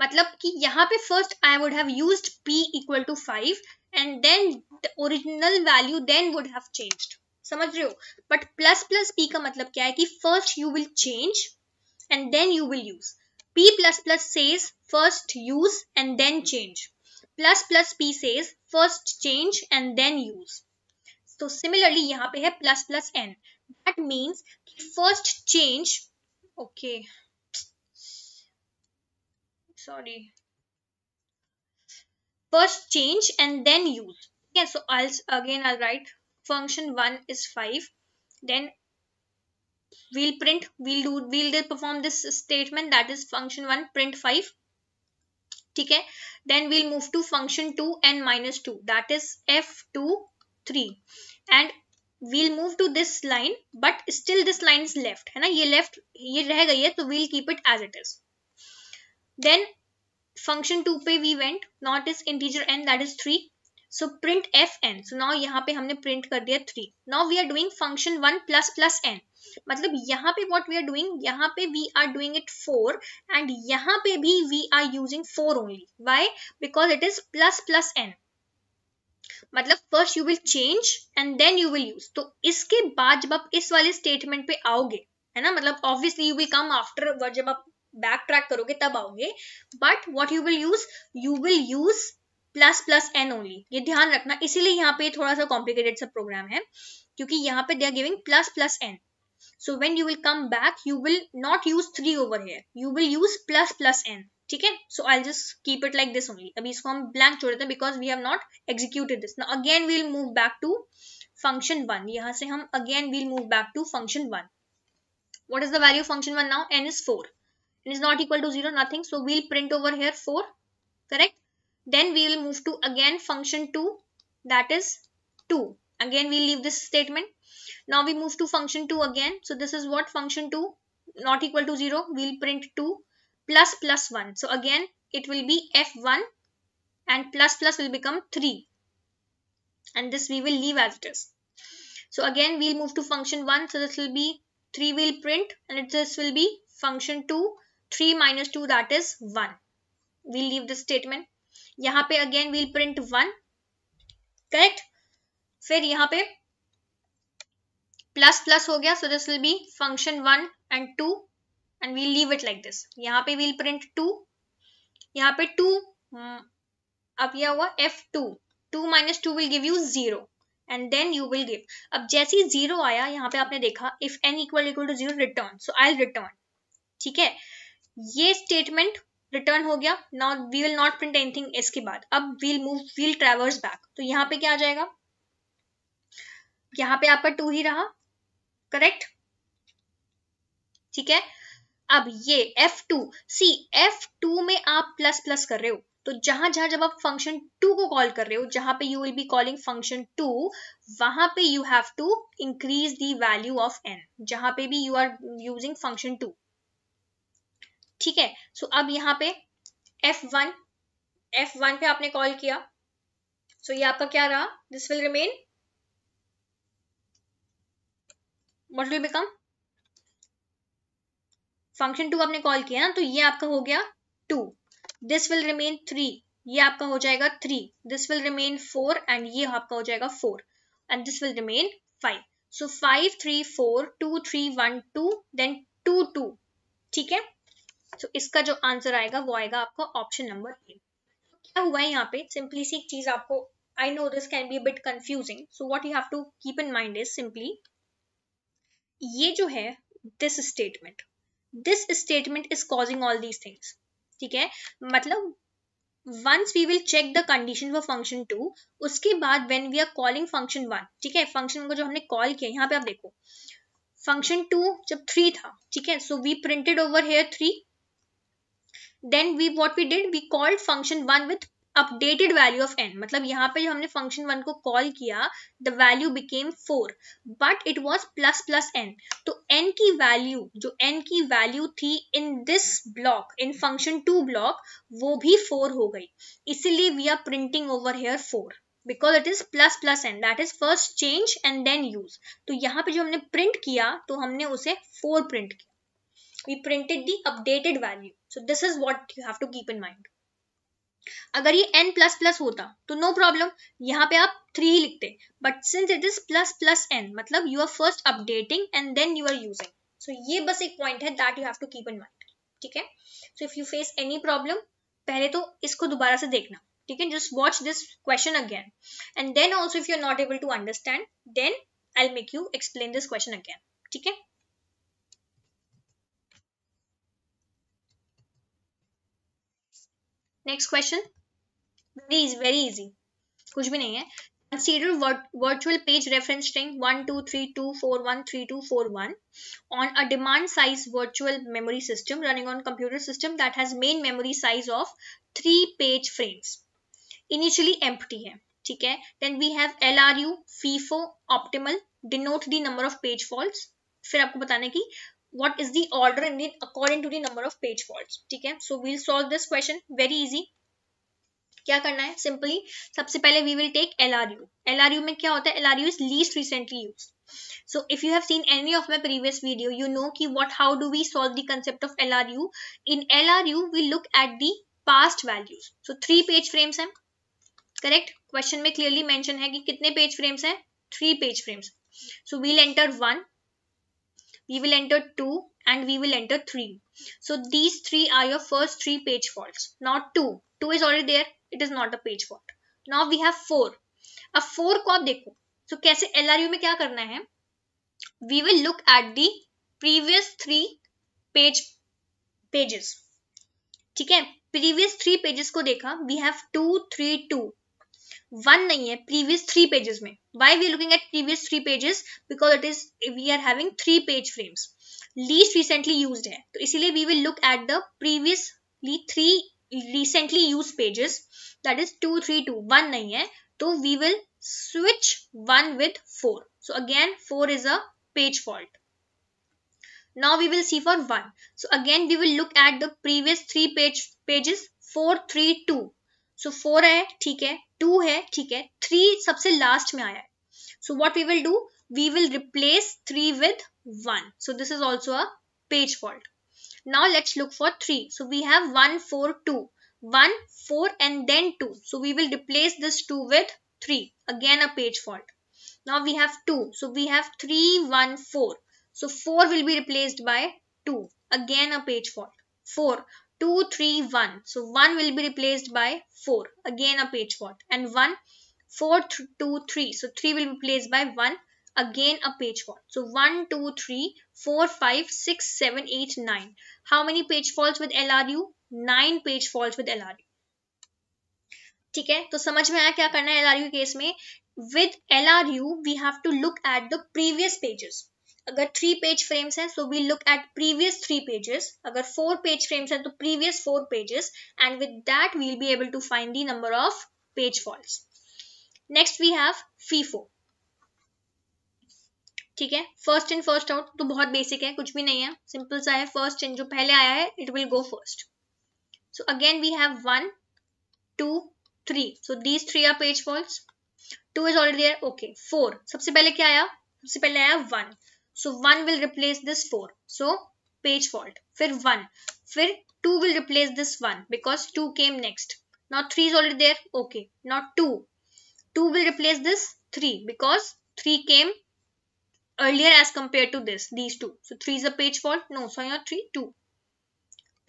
मतलब कि यहाँ पे first I would have used p equal to five and then the original value then would have changed समझ रहे हो बट प्लस प्लस पी का मतलब क्या है कि first you will change and then you will use p plus plus says first use and then change plus plus p says first change and then use तो सिमिलरली यहाँ पे है plus plus n that means first change okay sorry first change and then use okay so i'll again i'll write function 1 is 5 then we'll print we'll do we'll perform this statement that is function 1 print 5 okay then we'll move to function 2 and minus 2 that is f2 3 and we'll move to this line but still this line is left and left so we'll keep it as it is then function two पे we went not is integer n that is three so print F n so now यहाँ पे हमने प्रिंट कर दिया three now we are doing function one plus plus n मतलब यहाँ पे वॉट वी आर डूइंग यहाँ पे we are doing it four and यहाँ पे भी we are using four only why because it is plus plus n मतलब first you will change and then you will use तो इसके बाद जब आप इस वाले स्टेटमेंट पे आओगे है ना मतलब obviously you will come after जब आप बैक ट्रैक करोगे तब आओगे but what you will use you will use plus plus n only ये ध्यान रखना इसीलिए यहाँ पे थोड़ा सा कॉम्प्लिकेटेड सा प्रोग्राम है क्योंकि यहाँ पे they are giving plus plus n so when you will come back you will not use three over here you will use plus plus n ठीक है so I just keep it like this only अभी इसको हम ब्लैंक छोड़ देते हैं because we have not executed this now again we'll move back to function one यहां से हम again we'll move back to function one what is the value function one now n is four is not equal to 0 nothing so we'll print over here 4 correct then we will move to again function 2 that is 2 again we leave this statement now we move to function 2 again so this is what function 2 not equal to 0 we'll print 2 plus plus 1 so again it will be f1 and plus plus will become 3 and this we will leave as it is so again we'll move to function 1 so this will be 3 will print and this will be function 2 3 minus 2 that is 1. We'll leave this statement. यहाँ पे again we'll print 1. Correct? फिर यहाँ पे प्लस प्लस हो गया so this will be function one and two and we'll leave it like this यहाँ पे वील प्रिंट टू यहाँ पे टू mm, अब यह हुआ F two two minus two will give you zero and then you will give अब जैसे ही जीरो आया यहाँ पे आपने देखा if n equal equal to zero return so I return ठीक है ये स्टेटमेंट रिटर्न हो गया now we will not print anything इसके बाद अब we'll move we'll traverse back तो यहाँ पे क्या आ जाएगा यहाँ पे आपका टू ही रहा करेक्ट ठीक है अब ये F two C F two में आप प्लस प्लस कर रहे हो तो जहां जहां जब आप फंक्शन टू को कॉल कर रहे हो जहां पे you will be calling function two वहां पे you have to increase the value of n जहां पे भी you are using function two ठीक है सो अब यहाँ पे F1 F1 पे आपने कॉल किया सो ये आपका क्या रहा this will remain what will become function two आपने कॉल किया ना तो ये आपका हो गया two this will remain three ये आपका हो जाएगा three this will remain four and ये आपका हो जाएगा four and this will remain five so five three four two three one two then two two ठीक है तो इसका जो आंसर आएगा वो आएगा आपका ऑप्शन नंबर ए क्या हुआ है यहाँ पे सिंपली सी एक चीज आपको I know this can be bit confusing so what you have to keep in mind is simply ये जो है this statement this statement is causing all these things ठीक है मतलब once we will check the condition for function two उसके बाद when we are calling function one ठीक है function को जो हमने call किया यहाँ पे आप देखो function टू जब थ्री था ठीक है so we printed over here three then we what we did we called function one with updated value of n मतलब यहाँ पे जो हमने फंक्शन वन को कॉल किया the value became four but it was plus plus n तो एन की वैल्यू जो एन की वैल्यू थी in this block in function two block वो भी फोर हो गई इसीलिए we are printing over here four because it is plus plus n that is first change and then use तो यहाँ पे जो हमने प्रिंट किया तो हमने उसे फोर प्रिंट किया we printed the updated value. So this is what you have to keep in mind. अगर ये n प्लस प्लस होता तो नो प्रॉब्लम यहाँ पे आप थ्री ही लिखते but since it is plus plus n मतलब you are first updating and then you are using so ये बस एक पॉइंट है that you have to keep in mind ठीक है so if you face any problem पहले तो इसको दोबारा से देखना ठीक है just watch this question again and then also if you are not able to understand then I make you explain this question again ठीक है next question very is very easy कुछ भी नहीं है consider virtual page reference string 12324132241 on a demand size virtual memory system running on computer system that has main memory size of three page frames initially empty है ठीक है then we have LRU FIFO optimal denote the number of page faults फिर आपको बताना है कि what is the order in it according to the number of page faults ठीक है so we'll solve this question very easy क्या करना है सिंपली सबसे पहले we will take L R U L R U में क्या होता है L R U is least recently use so if you have seen any of my previous video you know कि what how do we solve the concept of L R U in L R U we look at the past values so three page frames हैं करेक्ट क्वेश्चन में क्लियरली मेंशन है कि कितने पेज फ्रेम्स हैं three page frames so we'll enter one we will enter 2 and we will enter 3. So these three are your first three page faults, not 2. 2 is already there, it is not a page fault. Now we have 4. A 4 ko आप देखो so, kaise LRU mein kya karna hai? We will look at the previous three page pages. ठीक है प्रीवियस थ्री पेजेस को देखा we have two three two one नहीं है प्रीवियस थ्री पेजेस में why we looking at previous three pages because it is we are having three page frames least recently use है तो इसीलिए we will look at the previous three recently use pages that is two three two one नहीं है तो we will switch one with four so again four is a page fault now we will see for 1 so again we will look at the previous three page pages 4 3 2 so 4 है ठीक है टू है ठीक है थ्री सबसे लास्ट में आया है so what we will do we will replace three with one so this is also a page fault now let's look for three so we have one four two one four and then two so we will replace this two with three again a page fault now we have two so we have three one four so four will be replaced by two again a page fault four 2, 3, 1. So 1 will be replaced by 4. Again a page fault. And 1, 4, 2, 3. So 3 will be replaced by 1. Again a page fault. So 1, 2, 3, 4, 5, 6, 7, 8, 9. How many page faults with LRU? 9 page faults with LRU. ठीक है तो समझ में आया क्या करना है केस में with LRU, we have to look at the previous pages. अगर थ्री पेज फ्रेम्स हैं so we look at previous three pages अगर फोर पेज फ्रेम्स हैं तो previous four pages and with that we'll be able to find the number of page fault next we have FIFO ठीक है फर्स्ट इन फर्स्ट आउट तो बहुत बेसिक है कुछ भी नहीं है सिंपल सा है फर्स्ट इन जो पहले आया है it will go first so again we have one two three so these three are page faults two is already okay four सबसे पहले क्या आया सबसे पहले आया one So one will replace this four. So page fault for one. फिर two will replace this one because two came next. now 3 is already there okay now 2 2 will replace this 3 because 3 came earlier as compared to this these two so 3 is a page fault no so here 3 2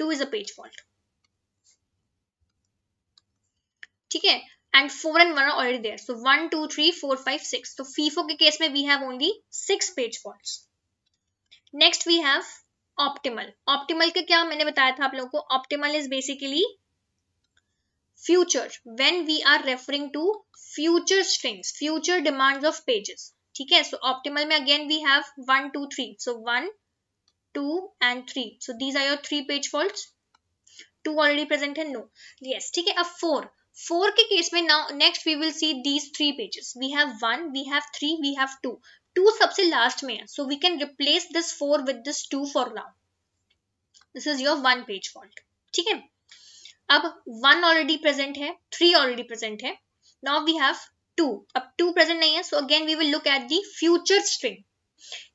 2 is a page fault ठीक है and 4 and 1 are already there. So 1, 2, 3, 4, 5, 6. So FIFO ke case mein we have only six page faults. Next we have optimal. Optimal का kya maine bataya tha आप लोगों ko Optimal is basically future when we are referring to future strings, future demands of pages. ठीक है so optimal में again we have 1, 2, 3. So 1, 2 and 3. So these are your three page faults. two already present है no. Yes ठीक है अब four फोर के केस में now next we will see these three pages we have one we have three we have two two सबसे लास्ट में है so we can replace this four with this two for now this is your one page fault ठीक है अब वन ऑलरेडी प्रेजेंट है थ्री ऑलरेडी प्रेजेंट है नाउ वी हैव टू अब टू प्रेजेंट नहीं है so again we will look at the future string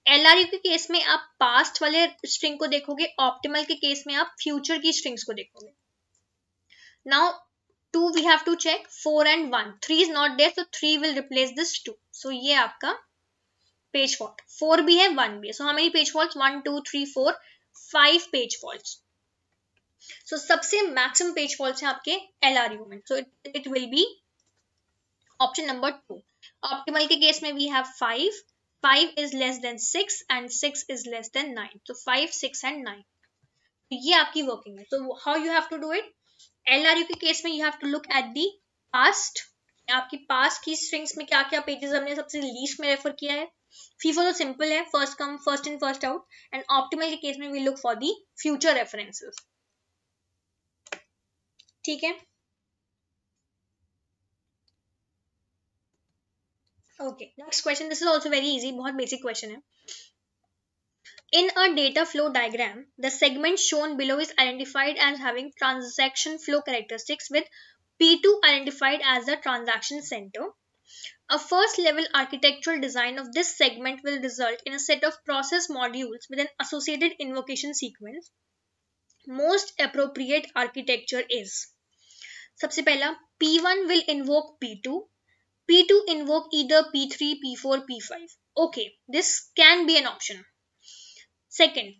L LRU के केस में आप पास्ट वाले स्ट्रिंग को देखोगे ऑप्टिमल के केस में आप फ्यूचर की स्ट्रिंग्स को देखोगे now two we have to check four and one three is not there so तो three will replace this two so ये आपका पेज फॉल्ट फोर भी है वन भी है so how many page fault one two three four five page fault so सबसे मैक्सिमम पेज फॉल्ट है आपके एल आर यू में so it will be option number two optimal के केस में we have five five is less than six and six is less than nine so five six and nine ये आपकी वर्किंग है so how you have to do it L R U case में you have to look at the past आपकी पास्ट की स्ट्रिंग्स में क्या क्या पेजेस हमने सबसे लीस्ट में रेफर किया है फीफो तो सिंपल है first come first in first out and optimal के केस में we look for the future references ठीक है okay next question this is also very easy बहुत बेसिक क्वेश्चन है In a data flow diagram, the segment shown below is identified as having transaction flow characteristics with P2 identified as the transaction center. A first level architectural design of this segment will result in a set of process modules with an associated invocation sequence. Most appropriate architecture is सबसे पहला P1 will invoke P2, P2 invoke either P3, P4, P5. Okay, this can be an option. Second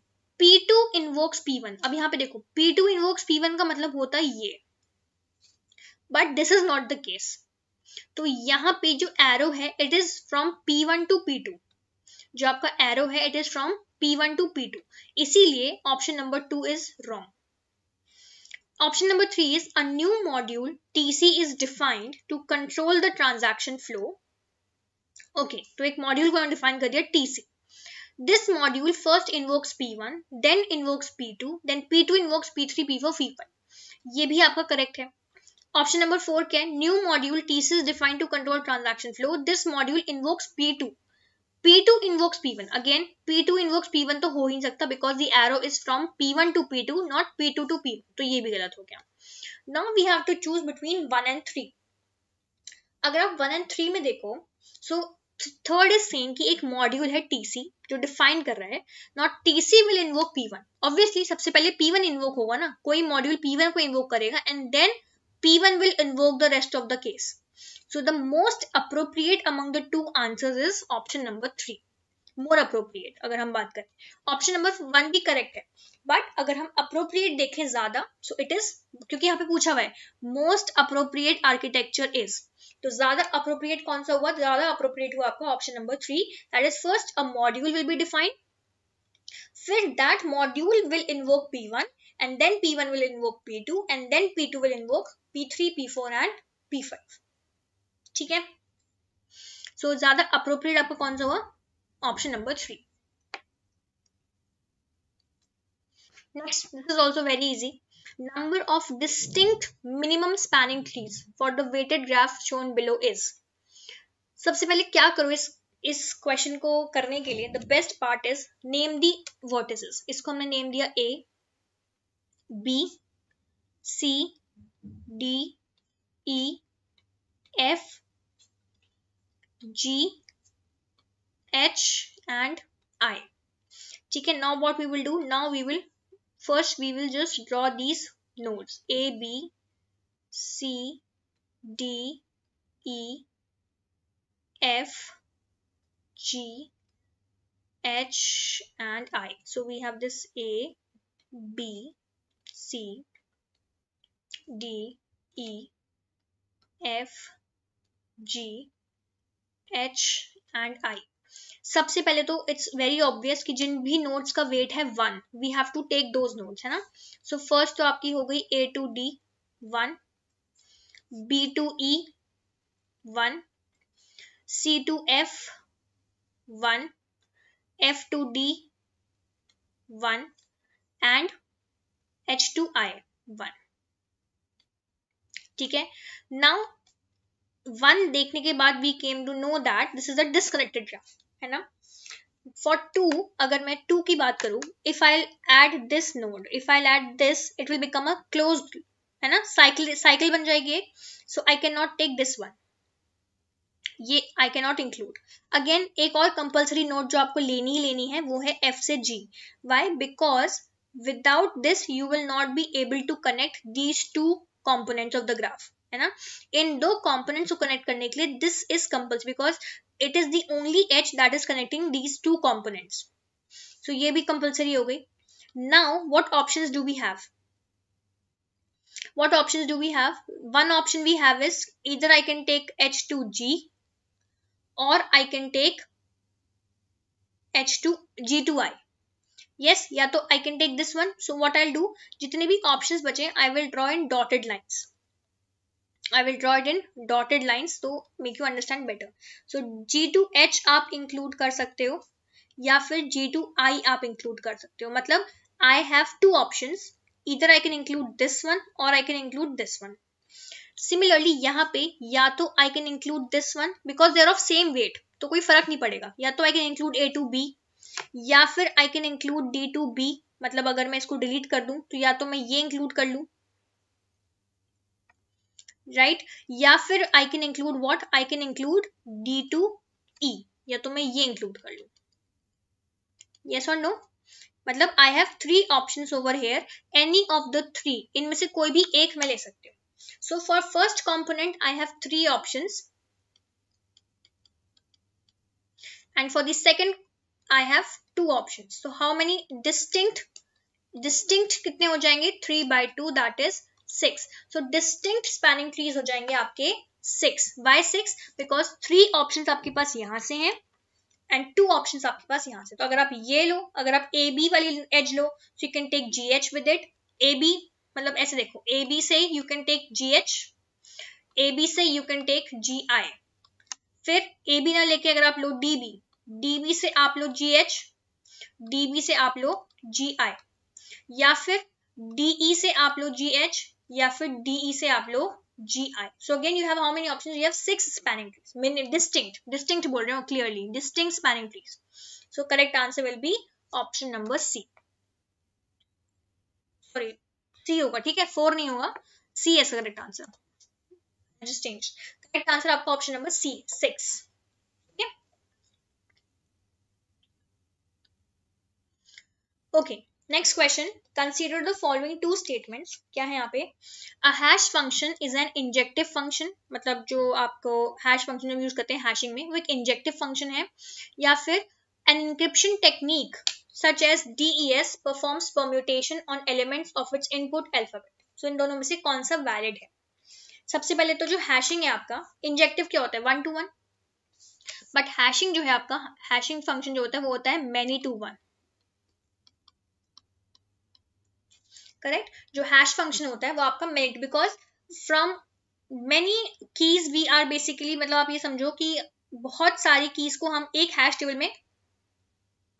P2 P one अब यहाँ पे देखो P2 पी वन का मतलब होता है ये but this is not the case तो यहाँ पे जो एरो है it is from P1 one two P जो आपका एरो है it is from P1 one two P इसीलिए option number two is wrong option number three is a new module TC is defined to control the transaction flow okay तो एक मॉड्यूल को डिफाइन कर दिया TC This module first invokes P1, then invokes P2, then P2 invokes P3, P4, P5. ये भी आपका करेक्ट है ऑप्शन नंबर फोर क्या है new module TC defined to control transaction flow this module invokes P2. P2 invokes P1. Again, P2 invokes P1 तो हो ही नहीं सकता because the arrow is from P1 to P2, not P2 to P तो ये भी गलत हो गया now we have to choose between one and three अगर आप वन एंड थ्री में देखो सो थर्ड इज सेम कि एक मॉड्यूल है टीसी जो डिफाइन कर रहा है not TC will invoke P one obviously सबसे पहले पी वन इन्वोक होगा ना कोई मॉड्यूल पी वन को इन्वोक करेगा and then P one will invoke the rest of the case so the most appropriate among the two answer is option number three more appropriate अगर हम बात करें ऑप्शन नंबर वन भी करेक्ट है बट अगर हम अप्रोप्रिएट देखें ज्यादा सो इट इज क्योंकि यहाँ पे पूछा हुआ है मोस्ट अप्रोप्रिएट आर्किटेक्चर इज तो ज्यादा अप्रोप्रिएट कौन सा हुआ ज्यादा अप्रोप्रिएट हुआ आपका option number three that is first a module will be defined फिर that module will invoke P one P two and then P two will then P three P four and P five ठीक है सो ज्यादा अप्रोप्रिएट आपका कौन सा हुआ option number three next this is also very easy Number of distinct minimum spanning trees for the weighted graph shown below is सबसे पहले क्या करो इस इस क्वेश्चन को करने के लिए the best part is name the vertices इसको हमने नेम दिया A B C D E F G H and I ठीक है now what we will do now we will First, we will just draw these nodes A, B, C, D, E, F, G, H, and I. So we have this A, B, C, D, E, F, G, H, and I. सबसे पहले तो इट्स वेरी ऑब्वियस कि जिन भी नोट्स का वेट है one we have to take those nodes है ना सो so, फर्स्ट तो आपकी हो गई A two D one B two E one C two F one F two D one and H two I one ठीक है नाउ वन देखने के बाद we came to know that this is a disconnected graph है ना फॉर टू अगर मैं टू की बात करूं if I add this node if I add this it will become a close है ना साइकिल साइकिल बन जाएगी एक so I can not take this one ये I can not include again एक और कंपल्सरी नोट जो आपको लेनी ही लेनी है वो है एफ से G why because without this you will not be able to connect these two components of the graph है ना इन दो कॉम्पोनेंट्स को कनेक्ट करने के लिए this is compulsory because It is the only edge that is connecting these two components. So, components so ये भी कंपल्सरी हो गई now what option do what options do we have one option we have is either i can take h2g or i can take h2 g2i yes या तो i can take this one so what i'll do जितने भी options बचे I will draw in dotted lines I will draw it in dotted lines to make you understand better. So G to H आप include कर सकते हो या फिर G to I आप include कर सकते हो मतलब I have two options. Either I can include this one or I can include this one. Similarly यहाँ पे या तो I can include this one because they are of same weight. तो कोई फर्क नहीं पड़ेगा या तो I can include A to B या फिर I can include D to B मतलब अगर मैं इसको डिलीट कर दूं तो या तो मैं ये इंक्लूड कर लूं राइट right? या फिर I can include what I can include D to E या तो मैं ये इंक्लूड कर लू यस और नो मतलब I have three option over here any of the three इनमें से कोई भी एक मैं ले सकती हूँ so for first component I have three option and for the second I have two option so how many distinct distinct कितने हो जाएंगे? Three by two that is six so distinct spanning trees हो जाएंगे आपके six why six because three option आपके पास यहां से हैं एंड टू ऑप्शन आपके पास यहां से तो अगर आप ये लो अगर आप ए बी वाली एज लो so you can take G H with it A B मतलब ऐसे देखो ए बी से you can take G H A B से you can take G I फिर ए बी ना लेके अगर आप लो डी बी डी बी से आप लो जी एच डी बी से आप लो जी आई या फिर डी ई e से आप लो जी एच या फिर डीई e से आप लोग G I so again you have how many option you have six spanning trees mean distinct distinct बोल रहे हो clearly distinct spanning trees so correct answer will be option number C sorry C होगा ठीक है फोर नहीं होगा C as correct answer distinct correct answer आपका option number C six okay next question consider the following two statements क्या है यहाँ पे uh hash function is an injective function मतलब जो आपको हैश फंक्शन यूज करते हैं हैशिंग में वो एक इंजेक्टिव फंक्शन है या फिर an encryption technique such as D E S performs permutation on elements of its input alphabet so इन दोनों में से कौन सा वैलिड है सबसे पहले तो जो हैशिंग है आपका इंजेक्टिव क्या होता है one to one but hashing जो है आपका हैशिंग फंक्शन जो होता है वो होता है मैनी टू वन करेक्ट जो हैश फंक्शन होता है वो आपका मेल्ट because from many keys we are basically मतलब आप ये समझो कि बहुत सारी कीज को हम एक हैश टेबल में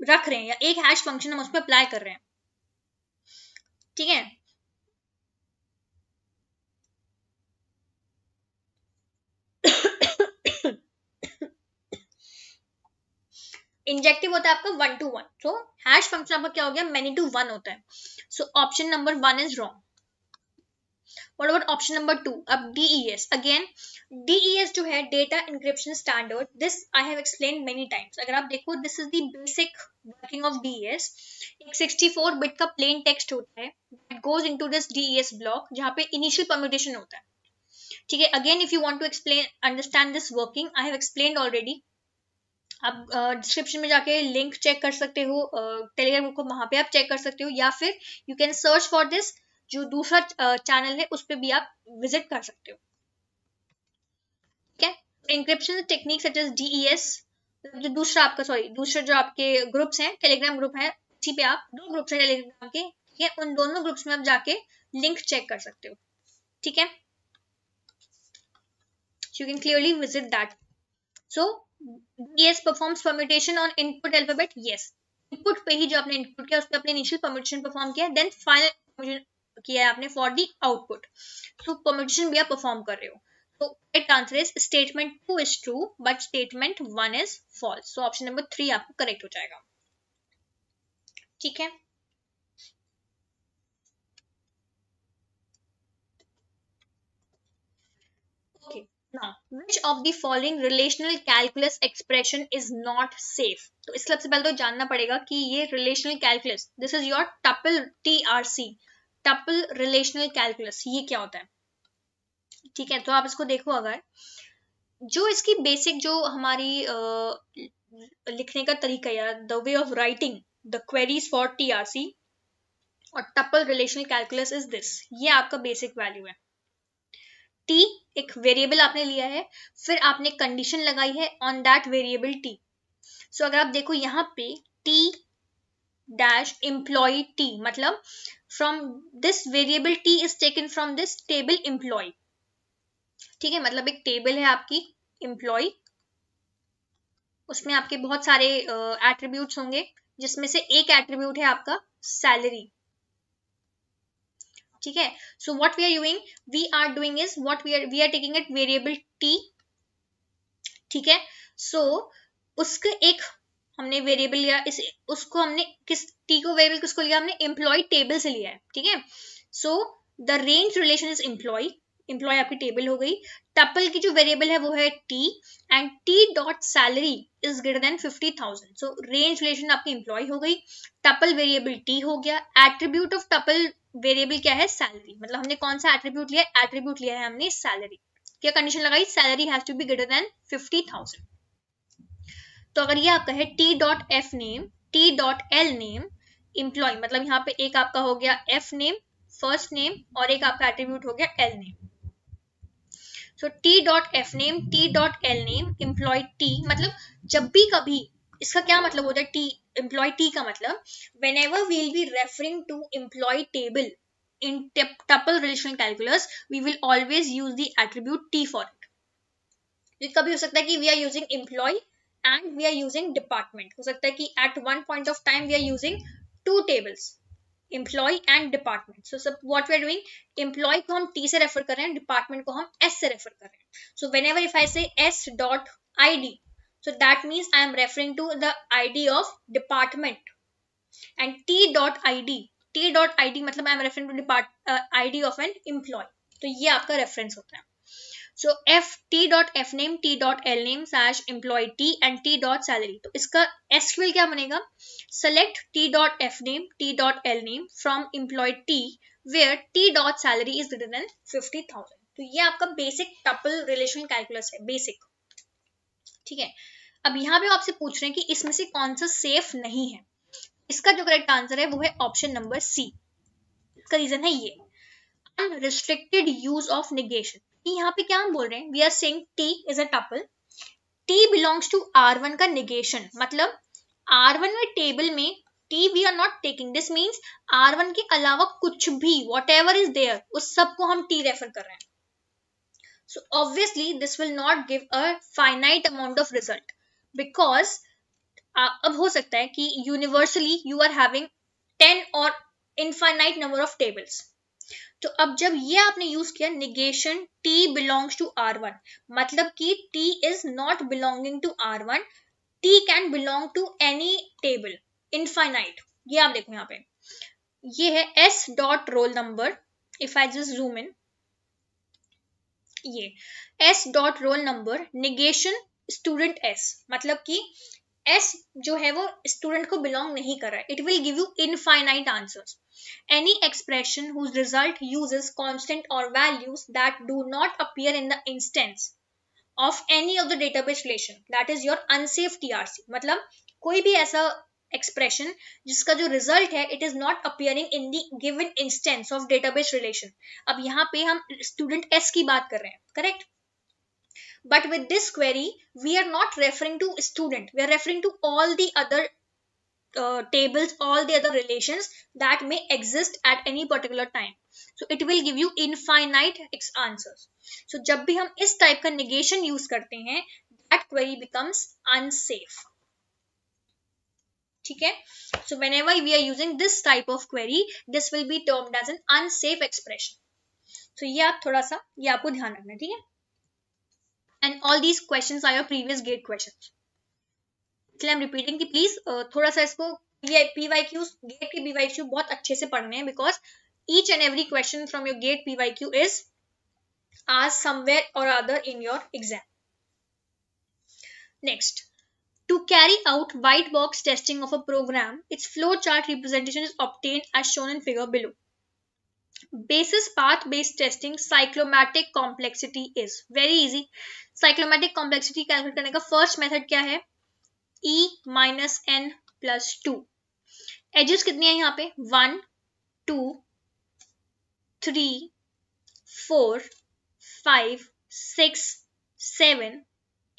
रख रहे हैं या एक हैश फंक्शन हम उसमें अप्लाई कर रहे हैं ठीक है इंजेक्टिव होता है आपका one to one so hash function आपका क्या हो गया मैनी टू वन होता है so option number one is wrong What about option number two? Up DES. Again, DES जो है data encryption standard. This I have explained many times. अगर आप देखो this is the basic working of DES. एक 64 bit का plain text होता है that goes into this DES block जहाँ पे initial permutation होता है ठीक है again if you want to explain understand this working I have explain already आप डिस्क्रिप्शन में जाके लिंक चेक कर सकते हो टेलीग्राम ग्रुप को वहां पे आप चेक कर सकते हो या फिर you can search for this जो दूसरा चैनल है उस पर भी आप विजिट कर सकते हो ठीक है encryption technique such as S जो दूसरा आपका सॉरी दूसरे जो आपके ग्रुप्स हैं टेलीग्राम ग्रुप है उसी पे आप दो ग्रुप्स हैं टेलीग्राम के ठीक है उन दोनों ग्रुप्स में आप जाके लिंक चेक कर सकते हो ठीक है you can clearly visit that so yes performs permutation on input alphabet yes input पे ही जो आपने इनपुट किया उस पर आपने इनिशियल परम्यूटेशन परफॉर्म किया देन फाइनल किया है आपने for the output so permutation भी आप परफॉर्म कर रहे हो तो right answer is statement two is true but statement one is false so option number three आपको करेक्ट हो जाएगा ठीक है Now, which of the following relational calculus expression is not safe? तो इस सबसे पहले तो जानना पड़ेगा कि ये relational calculus this is your tuple T R C tuple relational calculus ये क्या होता है ठीक है तो आप इसको देखो अगर जो इसकी बेसिक जो हमारी आ, लिखने का तरीका या the way of writing the queries for T R C और tuple relational calculus is this ये आपका बेसिक वैल्यू है टी एक वेरिएबल आपने लिया है फिर आपने कंडीशन लगाई है on that variable T so अगर आप देखो यहाँ पे टी डैश एम्प्लॉय टी मतलब from this variable T is taken from this table employ ठीक है मतलब एक टेबल है आपकी एम्प्लॉय उसमें आपके बहुत सारे एट्रीब्यूट uh, होंगे जिसमें से एक एट्रीब्यूट है आपका सैलरी ठीक है so what we are using we are doing is what we are we are taking it variable T ठीक है सो so, उसके एक हमने वेरिएबल लिया इस उसको हमने किस टी को वेरिएबल किसको लिया हमने एम्प्लॉय टेबल से लिया है ठीक है so the range relation is employ employ आपकी टेबल हो गई टपल की जो वेरिएबल है वो है T and T dot salary is greater than fifty thousand so range relation आपकी एम्प्लॉय हो गई टपल वेरिएबल टी हो गया एट्रीब्यूट ऑफ टपल वेरिएबल क्या है सैलरी मतलब हमने कौन सा एट्रीब्यूट लिया एट्रीब्यूट लिया है हमने सैलरी क्या कंडीशन लगाई salary has to be greater than fifty thousand तो अगर ये आपका है T dot F name T dot L name employ मतलब यहाँ पे एक आपका हो गया एफ नेम फर्स्ट नेम और एक आपका एट्रीब्यूट हो गया L name so T dot F name T dot L name employ T मतलब जब भी कभी इसका क्या मतलब होता है टी एम्प्लॉय टी का मतलब whenever we'll be referring to employ table in tuple relation calculus we will always use the attribute T for it ये कभी हो सकता है कि we are using employ and we are using department हो सकता है कि at one point of time we are using two tables employ and department so सब what we are doing employ को हम टी से रेफर कर रहे हैं डिपार्टमेंट को हम एस से रेफर कर रहे हैं so whenever if I say S dot I D So that means I am referring to the ID of department and t dot ID. t dot ID मतलब I am referring to depart ID of an employ तो ये आपका रेफरेंस होता है so F T dot F name T dot L name सैश employ T and T dot salary तो इसका एसक्यूएल क्या बनेगा select T dot F name T dot L name from employ T where T dot salary is greater than fifty thousand तो ये आपका बेसिक टपल रिलेशन कैलकुलस है बेसिक ठीक है अब यहाँ भी आपसे पूछ रहे हैं कि इसमें से कौन सा सेफ नहीं है इसका जो करेक्ट आंसर है वो है ऑप्शन नंबर सी इसका रीजन है ये अनरिस्ट्रिक्टेड यूज ऑफ निगेशन यहाँ पे क्या हम बोल रहे हैं we are saying T is a tuple T belongs to R one का निगेशन मतलब आर वन में टेबल में T we are not taking this means R one के अलावा कुछ भी वॉट एवर इज देयर उस सबको हम टी रेफर कर रहे हैं so obviously this will not give a finite amount of result because अब हो सकता है कि universally you are having ten और इनफाइनाइट नंबर ऑफ टेबल्स तो अब जब ये आपने यूज किया negation T belongs to R one मतलब कि T is not belonging to R one T can belong to any table infinite ये आप देखो यहाँ पे ये है S dot roll number if I just zoom in ये S dot roll number negation student S मतलब कि एस जो है वो स्टूडेंट को बिलोंग नहीं कर रहा है it will give you infinite answers any expression whose result uses constant और values that do not appear in the instance of any of the database relation that is your unsafe TRC मतलब कोई भी ऐसा एक्सप्रेशन जिसका जो रिजल्ट है it is not appearing in the given instance of database relation अब यहाँ पे हम स्टूडेंट एस की बात कर रहे हैं correct But with this query, we are not referring to student. We are referring to all the other uh, tables, all the other relations that may exist at any particular time. So it will give you infinite x answers. So jab bhi hum is type ka negation use karte hain that query becomes unsafe. ठीक है so whenever we are using this type of query this will be termed as an unsafe expression so ये आप थोड़ा सा ये आपको ध्यान रखना है ठीक है and all these questions are your previous gate questions So I am repeating कि प्लीज थोड़ा सा इसको पी वाई क्यू गेट के पी वाई क्यू बहुत अच्छे से पढ़ने हैं because each and every question from your GATE P Y Q is आज somewhere To carry out white box testing of a program, its flow chart representation is obtained as shown in figure below. Basis path based testing cyclomatic complexity is very easy. Cyclomatic complexity calculate करने का फर्स्ट मेथड क्या है E minus N plus two edges कितनी है यहाँ पे one two three four five six seven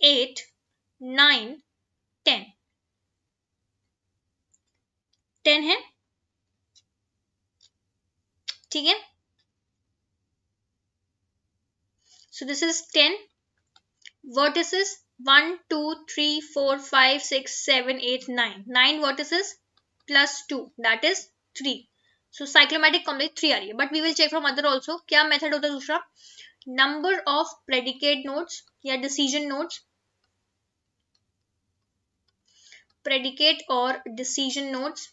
eight nine ten ten है ठीक है so this is ten vertices 1, 2, 3, 4, 5, 6, 7, 8, 9. 9 vertices plus 2 that is 3. So cyclomatic complex 3 are But we will check from other also. Kya method hota dusra? Number of predicate nodes here decision nodes. Predicate or decision nodes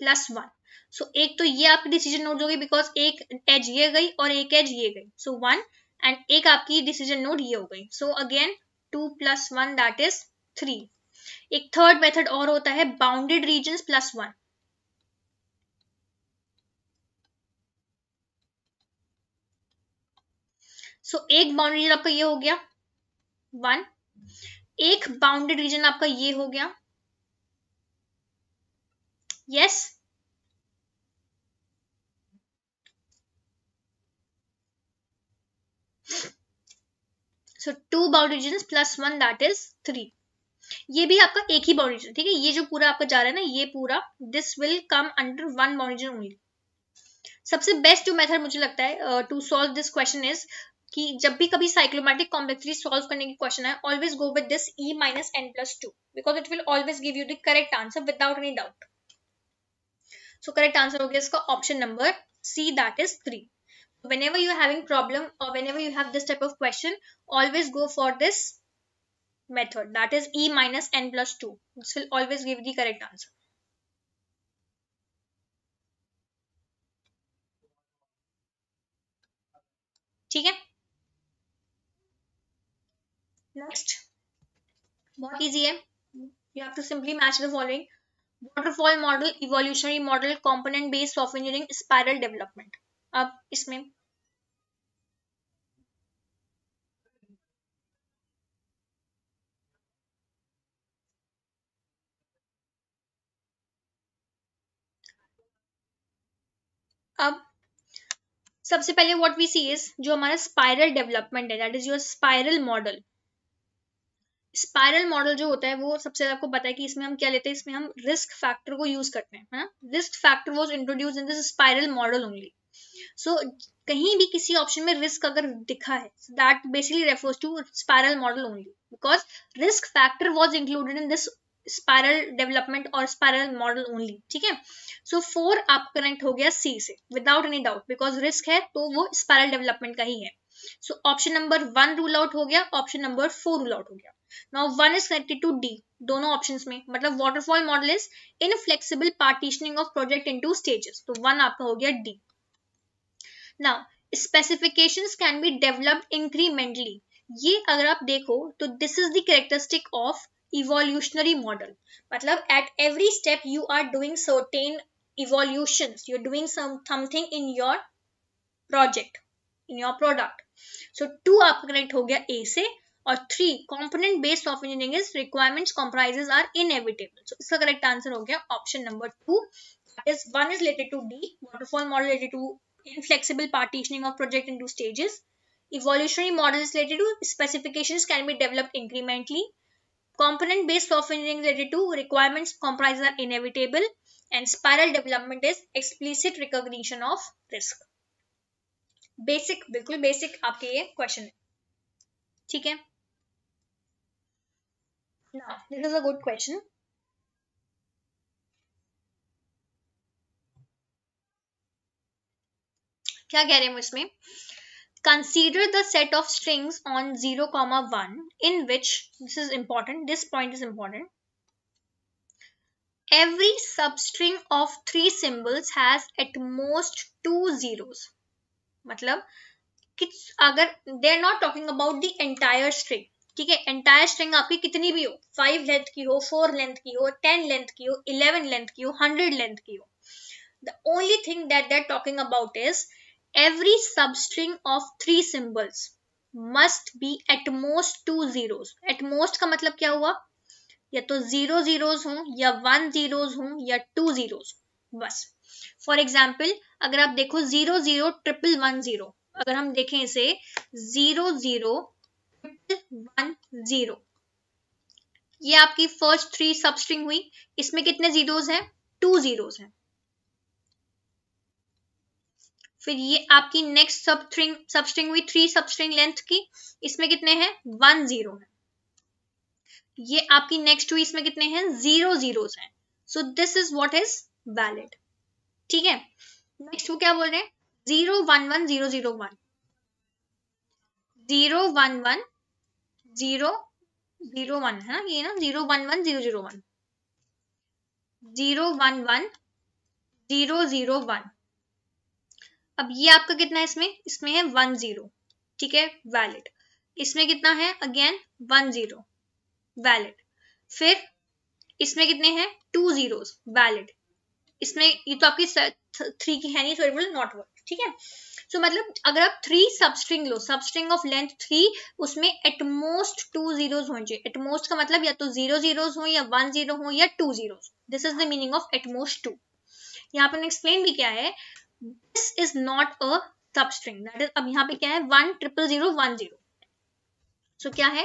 plus 1. So so, एक तो ये आपकी डिसीजन नोट होगी बिकॉज एक एज ये गई और एक एज ये गई सो वन एंड एक आपकी डिसीजन नोट ये हो गई so again two plus one that is three एक थर्ड मेथड और होता है bounded region plus one so एक बाउंड्री रीजन आपका ये हो गया वन एक बाउंडेड रीजन आपका ये हो गया yes yes, so two boundary region plus one that is three ये भी आपका एक ही बाउंड्री ठीक है ये जो पूरा आपका जा रहा है ना ये पूरा this will come under one boundary region only सबसे बेस्ट जो मेथड मुझे लगता है to solve this question is कि जब भी कभी साइक्लोमेटिक कॉम्प्लेक्सिटी सॉल्व करने की क्वेश्चन है always go with this E minus N plus two because it will always give you the correct answer without any doubt so correct answer हो गया इसका option number C that is three whenever you are having problem or whenever you have this type of question always go for this method that is e minus n plus 2 this will always give the correct answer ठीक है नेक्स्ट बहुत इजी है you have to simply match the following waterfall model evolutionary model component based software engineering spiral development अब इसमें सबसे पहले व्हाट वी सी इज जो हमारा स्पाइरल डेवलपमेंट है that is your spiral model spiral model जो होता है वो सबसे ज्यादा आपको पता है कि इसमें हम क्या लेते हैं इसमें हम रिस्क फैक्टर को यूज करते हैं है ना risk factor was introduced in this spiral model only so कहीं भी किसी ऑप्शन में रिस्क अगर दिखा है that basically refers to spiral model only because risk factor was included in this spiral development और स्पायरल मॉडल ओनली ठीक है सो फोर आप कनेक्ट हो गया सी से without any doubt because risk है तो वो स्पायरल डेवलपमेंट का ही है so option number one rule out हो गया option number four rule out हो गया now one is connected to D दोनों ऑप्शन में मतलब waterfall model is inflexible partitioning of project into stages तो वन आपका हो गया D now specification can be developed incrementally ये अगर आप देखो तो this is the characteristic of evolutionary model matlab at every step you are doing certain evolutions you're doing some something in your project in your product so two upgrade correct ho gaya a se or three component based software engineering is requirements comprises are inevitable so इसका करेक्ट आंसर हो गया option is one is related to D, waterfall model related to inflexible partitioning of project into stages. Evolutionary model is related to specifications can be developed incrementally. Component based software engineering related to requirements comprise are inevitable and spiral development is explicit recognition of risk. Basic बिल्कुल बेसिक आपके ये क्वेश्चन है ठीक है now this is a good question क्या कह रहे हैं इसमें consider the set of strings on 0, 1 in which, this is important, this point is important, every substring of three symbols has at most two zeros. Matlab, kits, agar, they're not talking about the entire string. Okay, entire string aapki kitni bhi ho, 5 length ki ho, 4 length ki ho, 10 length ki ho, 11 length ki ho, 100 length ki ho. The only thing that they're talking about is every substring of three symbols must be at most two zeros. At most का मतलब क्या हुआ या तो जीरो जीरो हों या वन जीरोज हों या टू जीरोज बस फॉर एग्जाम्पल अगर आप देखो zero zero triple one zero अगर हम देखें इसे zero zero triple one zero ये आपकी फर्स्ट थ्री सबस्ट्रिंग हुई इसमें कितने जीरोज हैं टू जीरोज हैं फिर ये आपकी नेक्स्ट सब स्ट्रिंग सब स्ट्रिंग हुई थ्री सब स्ट्रिंग लेंथ की इसमें कितने हैं वन जीरो है ये आपकी नेक्स्ट हुई इसमें कितने हैं जीरो जीरो हैं so this is what is valid ठीक है नेक्स्ट वो क्या बोल रहे हैं zero one one zero zero one zero one one zero zero one है ना ये ना zero one one zero zero one zero one one zero zero one अब ये आपका कितना है इसमें इसमें है वन जीरो ठीक है वैलिड इसमें कितना है अगेन वन जीरो वैलिड फिर इसमें कितने हैं टू जीरो वैलिड इसमें ये तो आपकी थ्री की है नहीं so it will not work ठीक है सो मतलब अगर आप थ्री सबस्ट्रिंग लो सबस्ट्रिंग ऑफ लेंथ थ्री उसमें एटमोस्ट टू जीरोज होने चाहिए एटमोस्ट का मतलब या तो जीरो जीरोज हो या वन जीरो हो या two zeros this is the meaning of at most two यहाँ पर एक्सप्लेन भी क्या है this is not a substring that is अब यहाँ पे क्या है one triple zero one zero so क्या है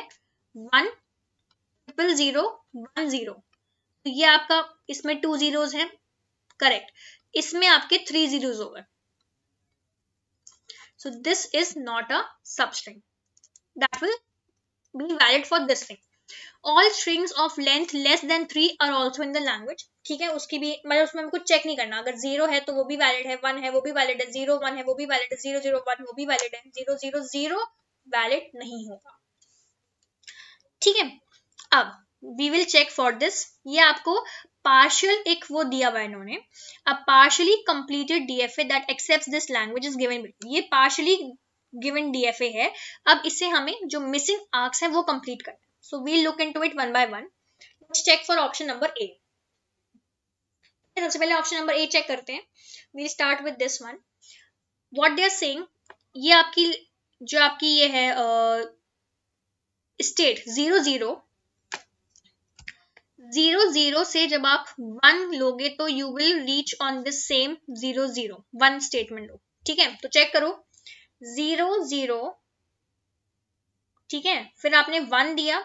one triple zero one zero तो ये आपका इसमें टू जीरोज हैं करेक्ट इसमें आपके थ्री जीरोज हो गए this is not a a substring that will be valid for this all strings of length less than three are also in the language ठीक है उसकी भी मतलब उसमें हमको चेक नहीं करना अगर जीरो है तो वो भी वैलिड है वन है वो भी वैलिड है जीरो वन है वो भी वैलिड है जीरो जीरो वन वो भी वैलिड है जीरो जीरो जीरो वैलिड नहीं होगा ठीक है अब we will check for this ये आपको पार्शियल एक वो दिया हुआ इन्होंने a partially completed DFA that accept this language is given ये पार्शियली गिवन डीएफए है अब इसे हमें जो मिसिंग आर्क्स है वो कंप्लीट करना So we'll look into it one by one. Let's check for option number A. सबसे पहले ऑप्शन नंबर ए चेक करते हैं we start with this one what they are saying ये आपकी जो आपकी ये है स्टेट जीरो 00 जीरो जीरो से जब आप वन लोगे तो you will reach on the same zero zero one statement लो ठीक है तो चेक करो जीरो जीरो ठीक है फिर आपने वन दिया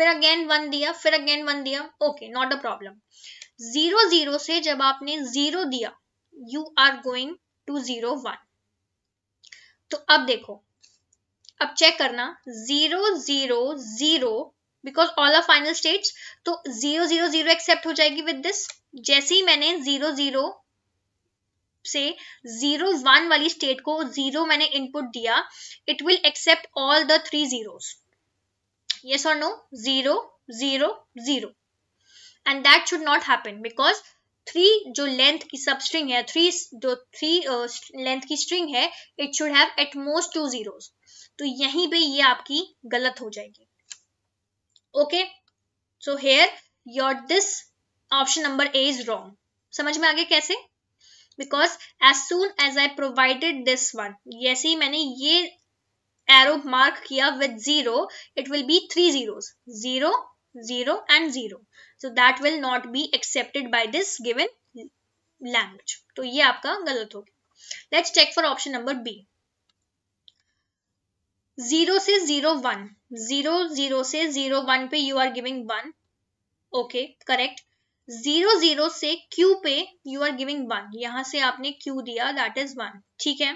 फिर अगेन वन दिया फिर अगेन वन दिया okay not a problem zero zero से जब आपने जीरो दिया you are going to zero one तो अब देखो अब चेक करना zero zero zero because all are final state तो जीरो जीरो जीरो एक्सेप्ट हो जाएगी विद दिस जैसे ही मैंने जीरो जीरो से जीरो वन वाली स्टेट को जीरो मैंने इनपुट दिया it will accept all the three zeros yes or no zero zero zero and that should not happen because three जो लेंथ की सब स्ट्रिंग है थ्री जो थ्री लेंथ uh, की स्ट्रिंग है it should have at most two zeros तो यहीं पे ये आपकी गलत हो जाएगी okay so here your this option number A is wrong समझ में आगे कैसे because as soon as I provided this one जैसे ही मैंने ये एरो मार्क किया with zero it will be three zero zero zero and zero so that will not be accepted by this given language तो ये आपका गलत हो गया let's check for option number B zero से जीरो वन जीरो जीरो से जीरो वन पे you are giving one okay correct zero zero से क्यू पे यू आर गिविंग वन यहां से आपने क्यू दिया दैट इज वन ठीक है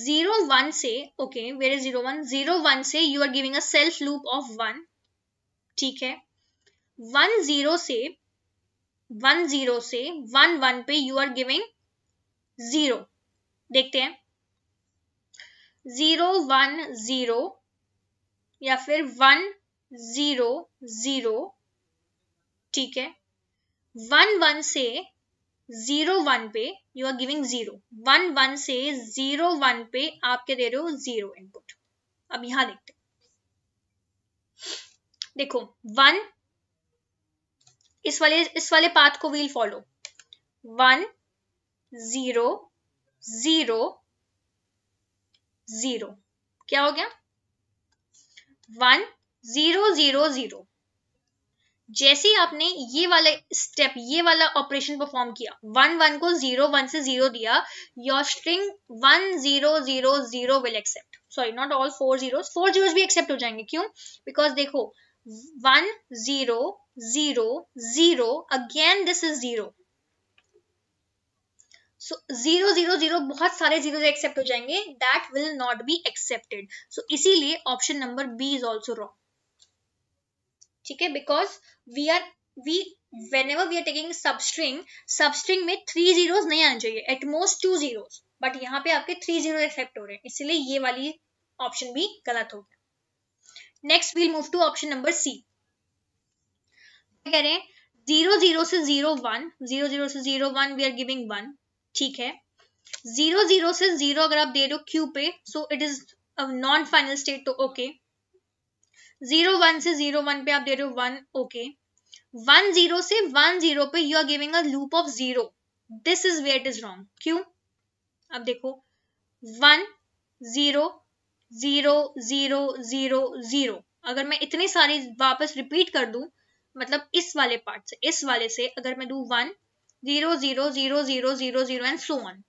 जीरो वन से okay where is zero one zero one से you are giving a self loop of one ठीक है वन जीरो से वन जीरो से वन वन पे यू आर गिविंग जीरो देखते हैं जीरो वन जीरो या फिर वन जीरो जीरो ठीक है वन वन से जीरो वन पे you are giving zero one one से जीरो वन पे आप क्या दे रहे हो जीरो इनपुट अब यहां देखते देखो वन इस वाले इस वाले पाथ को we'll follow one zero zero zero क्या हो गया वन जीरो जीरो जीरो जैसे ही आपने ये वाला स्टेप ये वाला ऑपरेशन परफॉर्म किया वन वन को जीरो वन से जीरो दिया your string one zero zero zero will accept sorry not all four zero four zero भी एक्सेप्ट हो जाएंगे क्यों बिकॉज देखो one zero zero zero again this is zero zero zero zero बहुत सारे जीरो एक्सेप्ट हो जाएंगे that will not be accepted so इसीलिए option number B is also wrong ठीक है because we are we when whenever we are taking substring substring में थ्री जीरोस नहीं आने चाहिए एटमोस्ट टू जीरोस बट यहाँ पे आपके थ्री जीरो एक्सेप्ट हो रहे हैं इसलिए ये वाली ऑप्शन भी गलत हो गया next we'll move to option number C कह रहे हैं जीरो जीरो से जीरो वन जीरो जीरो से zero one we are giving one ठीक है जीरो जीरो से जीरो अगर आप दे दो क्यू पे so it is non final state तो ओके okay. जीरो वन से जीरो वन पे आप दे रहे हो वन ओके वन जीरो से वन जीरो पे you are giving a loop of zero this is wait it is wrong क्यों अब देखो one zero zero zero zero zero अगर मैं इतनी सारी वापस रिपीट कर दू मतलब इस वाले पार्ट से इस वाले से अगर मैं दू one zero zero zero zero zero zero and so one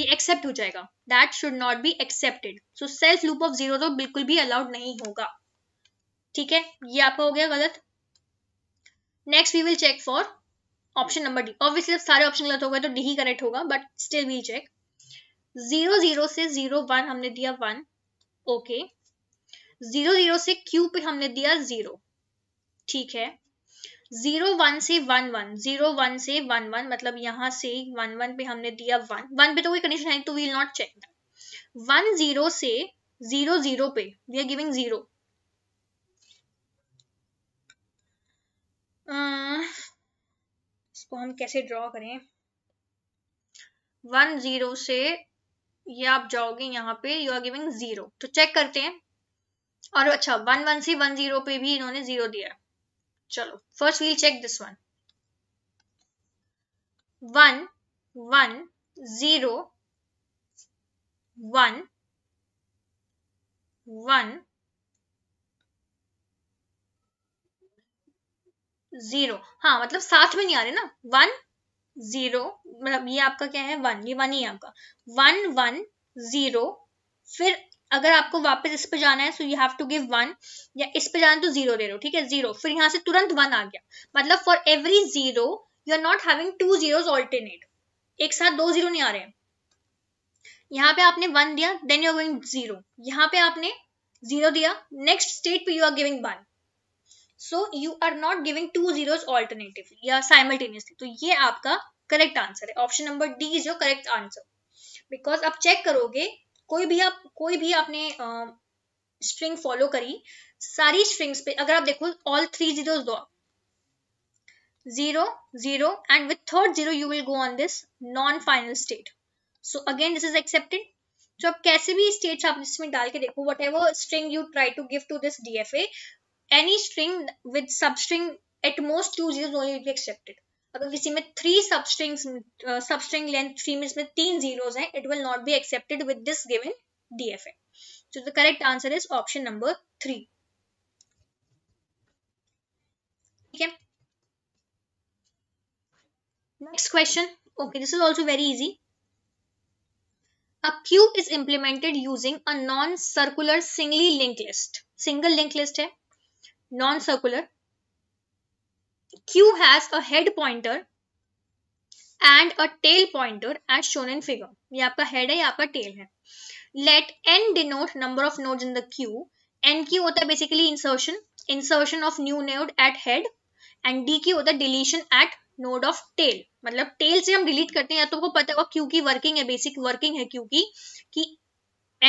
ये एक्सेप्ट हो जाएगा that should not be accepted so self loop of zero तो बिल्कुल भी अलाउड नहीं होगा ठीक है ये आपका हो गया गलत next we will check for option number D obviously जब सारे ऑप्शन गलत हो गए तो डी ही करेक्ट होगा but still we'll check zero zero से जीरो वन हमने दिया वन ओके जीरो जीरो से क्यू पे हमने दिया जीरो ठीक है जीरो वन से वन वन जीरो वन से वन वन मतलब यहां से वन वन पे हमने दिया वन वन पे तो कोई कंडीशन है तो we'll not check one zero से जीरो जीरो पे वी आर गिविंग जीरो इसको हम कैसे ड्रॉ करें वन जीरो से ये आप जाओगे यहाँ पे यू आर गिविंग जीरो तो चेक करते हैं और अच्छा वन वन से वन जीरो पे भी इन्होंने जीरो दिया चलो first we'll check this one one one zero one one zero हाँ मतलब साथ में नहीं आ रहे ना वन जीरो मतलब ये आपका क्या है वन ये वन ही आपका वन वन जीरो फिर अगर आपको वापस इस पे जाना है so you have to give one या इस पे जाना तो जीरो दे हो ठीक है जीरो फिर यहाँ से तुरंत वन आ गया मतलब for every zero you are not having two zeros alternate एक साथ दो जीरो नहीं आ रहे हैं यहाँ पे आपने वन दिया then you are going zero यहाँ पे आपने जीरो दिया नेक्स्ट स्टेट पे you are giving one so you are not giving two zeros alternatively या साइमल्टेनियसली तो ये आपका करेक्ट आंसर है option number D is your correct answer because आप चेक करोगे कोई भी आप कोई भी आपने स्ट्रिंग uh, फॉलो करी सारी स्ट्रिंग्स पे अगर आप देखो ऑल थ्री जीरोज दो zero zero and with third zero you will go on this non final state so again this is accepted तो आप कैसे भी स्टेट्स आप इसमें डाल के देखो whatever string you try to give to this D F A any string with substring at most two zeros only will be accepted. अगर किसी में three substrings uh, substring length three में इसमें तीन zeros it will not be accepted with this given DFA. So the correct answer is option number three. ठीक है? Next question. Okay, this is also very easy. A queue is implemented using a non-circular singly linked list. Single linked list है. non-circular. Q has a head pointer and a tail pointer as shown in figure ये आपका हेड है ये आपका टेल है let n denote number of nodes in the queue N enqueue होता है basically insertion insertion of new node at head and dequeue होता है deletion at node of tail मतलब टेल से हम डिलीट करते हैं या तो पता होगा क्यू की वर्किंग है बेसिक वर्किंग है क्यू की कि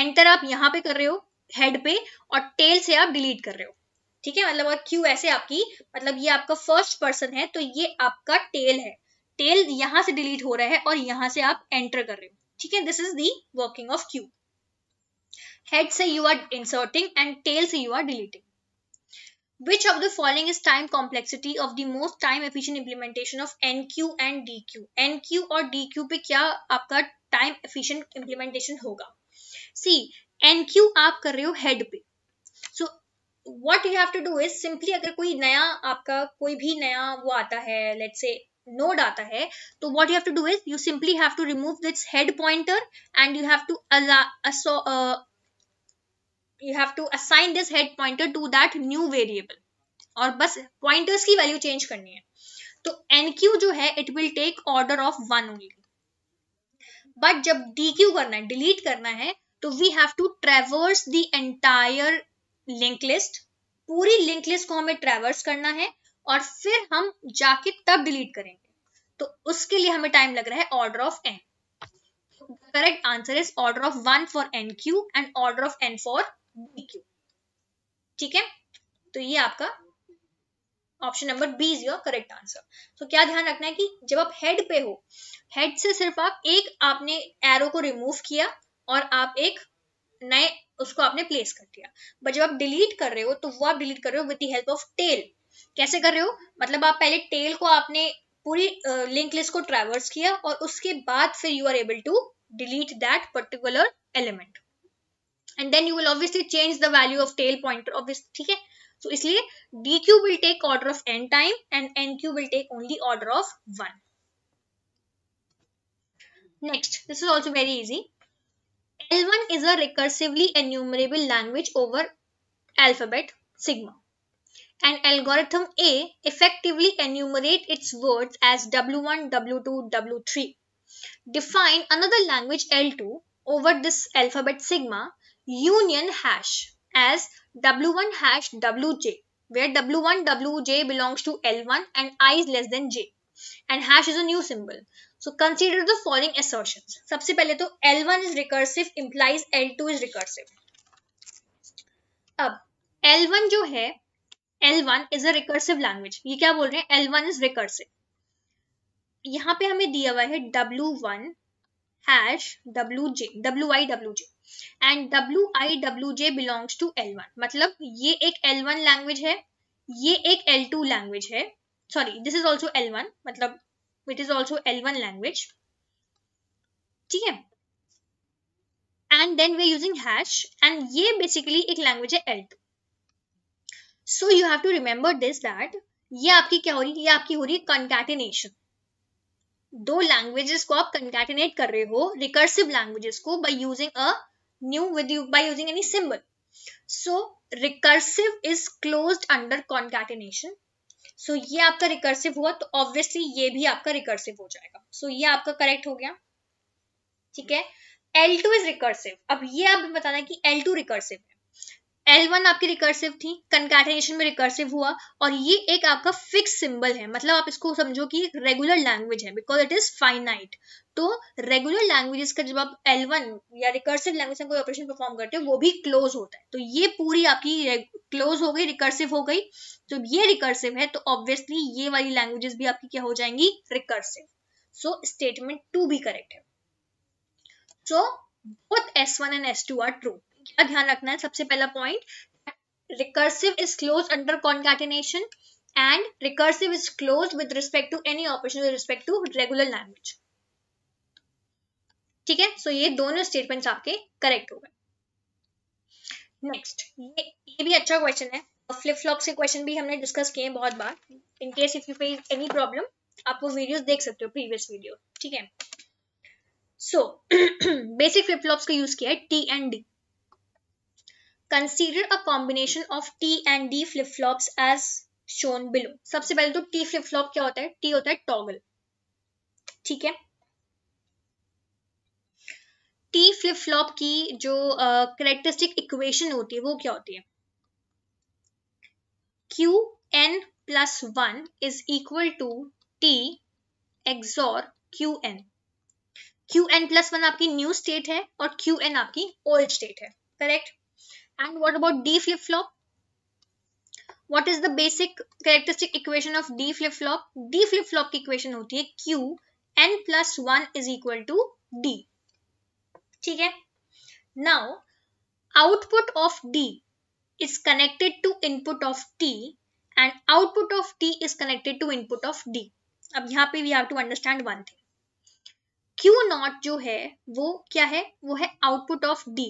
एंटर आप यहाँ पे कर रहे हो हेड पे और टेल से आप डिलीट कर रहे हो ठीक है मतलब अगर क्यू ऐसे आपकी मतलब ये आपका फर्स्ट पर्सन है तो ये आपका टेल है टेल यहां से डिलीट हो रहा है और यहां से आप एंटर कर रहे हो ठीक है this is the working of queue head से you are inserting and tail से you are deleting Which of the following is time complexity of the most time efficient implementation of NQ and DQ? NQ और DQ पे क्या आपका time efficient implementation होगा? See, NQ आप कर रहे हो head पे, what you have to do is simply अगर कोई नया आपका कोई भी नया वो आता है लेट से नोड आता है तो what you have to do is you simply have to remove its head pointer and you have to you have to assign this head pointer to that new variable और बस पॉइंटर्स की वैल्यू चेंज करनी है तो एनक्यू जो है it will take order of one only but जब डी क्यू करना है डिलीट करना है तो we have to traverse the entire link list पूरी लिंक लिस्ट को हमें ट्रेवर्स करना है और फिर हम जाके तब डिलीट करेंगे तो उसके लिए हमें टाइम लग रहा है order of n correct answer is order of one for enqueue and order of n for dequeue ठीक है तो ये आपका option number B is your correct answer तो क्या ध्यान रखना है कि जब आप हेड पे हो हेड से सिर्फ आप एक आपने एरो को रिमूव किया और आप एक नए उसको आपने प्लेस कर दिया बट जब आप डिलीट कर रहे हो तो वो आप डिलीट कर रहे हो with the help of tail कैसे कर रहे हो मतलब आप पहले टेल को आपने पूरी लिंक लिस्ट को ट्रैवर्स किया और उसके बाद फिर you are able to delete that particular element and then you will obviously change the value of tail pointer obviously ठीक है सो इसलिए dequeue will take order of n time and enqueue will take only order of one next this is also very easy L1 is a recursively enumerable language over alphabet sigma. And algorithm A effectively enumerate its words as W1, W2, W3. Define another language L2 over this alphabet sigma union hash as W1 hash WJ where W1 WJ belongs to L1 and I is less than J and hash is a new symbol. So consider the following assertion सबसे पहले तो L one is recursive implies L two is recursive अब एल वन जो है L one is a recursive language ये क्या बोल रहे हैं एल वन इज रिकर्सिव यहाँ पे हमें दिया हुआ है W one hash W W W J I J and W I W J belongs to L one मतलब ये एक एल वन लैंग्वेज है ये एक एल टू लैंग्वेज है sorry this is also L one मतलब which is also L one language ठीक है and then we using hash and ये बेसिकली एक लैंग्वेज है L two so you have to remember this that ये आपकी क्या हो रही है ये आपकी हो रही है कंकैटिनेशन दो लैंग्वेजेस को आप कंकैटिनेट कर रहे हो रिकर्सिव लैंग्वेजेस को by using a new with you by using any symbol so recursive is closed under concatenation so so, ये आपका रिकर्सिव हुआ तो ऑब्वियसली ये भी आपका रिकर्सिव हो जाएगा सो so, ये आपका करेक्ट हो गया ठीक है एल टू इज रिकर्सिव अब ये आप बताना कि L two recursive L one आपकी रिकर्सिव थी कंकैटेनेशन में रिकर्सिव हुआ और ये एक आपका फिक्स सिंबल है मतलब आप इसको समझो कि एक रेगुलर लैंग्वेज है बिकॉज इट इज फाइनाइट तो रेगुलर लैंग्वेजेस का जब आप एल वन या रिकर्सिव लैंग्वेज में कोई ऑपरेशन परफॉर्म करते हो वो भी क्लोज होता है तो ये पूरी आपकी क्लोज हो गई रिकर्सिव हो गई तो जब ये रिकर्सिव है तो ऑब्वियसली ये वाली लैंग्वेजेस भी आपकी क्या हो जाएंगी रिकर्सिव सो स्टेटमेंट टू भी करेक्ट है so both S one and S two are true क्या ध्यान रखना है सबसे पहला point recursive is close under concatenation and recursive is close with respect to any operation with respect to regular language ठीक है सो ये दोनों स्टेटमेंट्स आपके करेक्ट हो गए नेक्स्ट ये ये भी अच्छा क्वेश्चन है फ्लिप फ्लॉप से क्वेश्चन भी हमने डिस्कस किए हैं बहुत बार in case if you face any problem आप वो वीडियोस देख सकते हो प्रीवियस वीडियो ठीक है सो बेसिक फ्लिप फ्लॉप्स का यूज किया है T and D consider a combination of T and D flip flops as shown below. सबसे पहले तो टी फ्लिप फ्लॉप क्या होता है टी होता है टॉगल ठीक है टी फ्लिप फ्लॉप की जो करेक्टरिस्टिक uh, इक्वेशन होती है वो क्या होती है Q n plus one is equal to T XOR Q N Q n plus one आपकी न्यू स्टेट है और क्यू एन आपकी ओल्ड स्टेट है correct And what about D flip-flop? What is the basic characteristic equation of D flip-flop? D flip-flop ki equation hoti hai Q n plus 1 is equal to D. theek hai Now, output of D is connected to input of T and output of T is connected to input of D. ab yahan pe we have to understand one thing q not jo hai wo kya hai wo hai output of d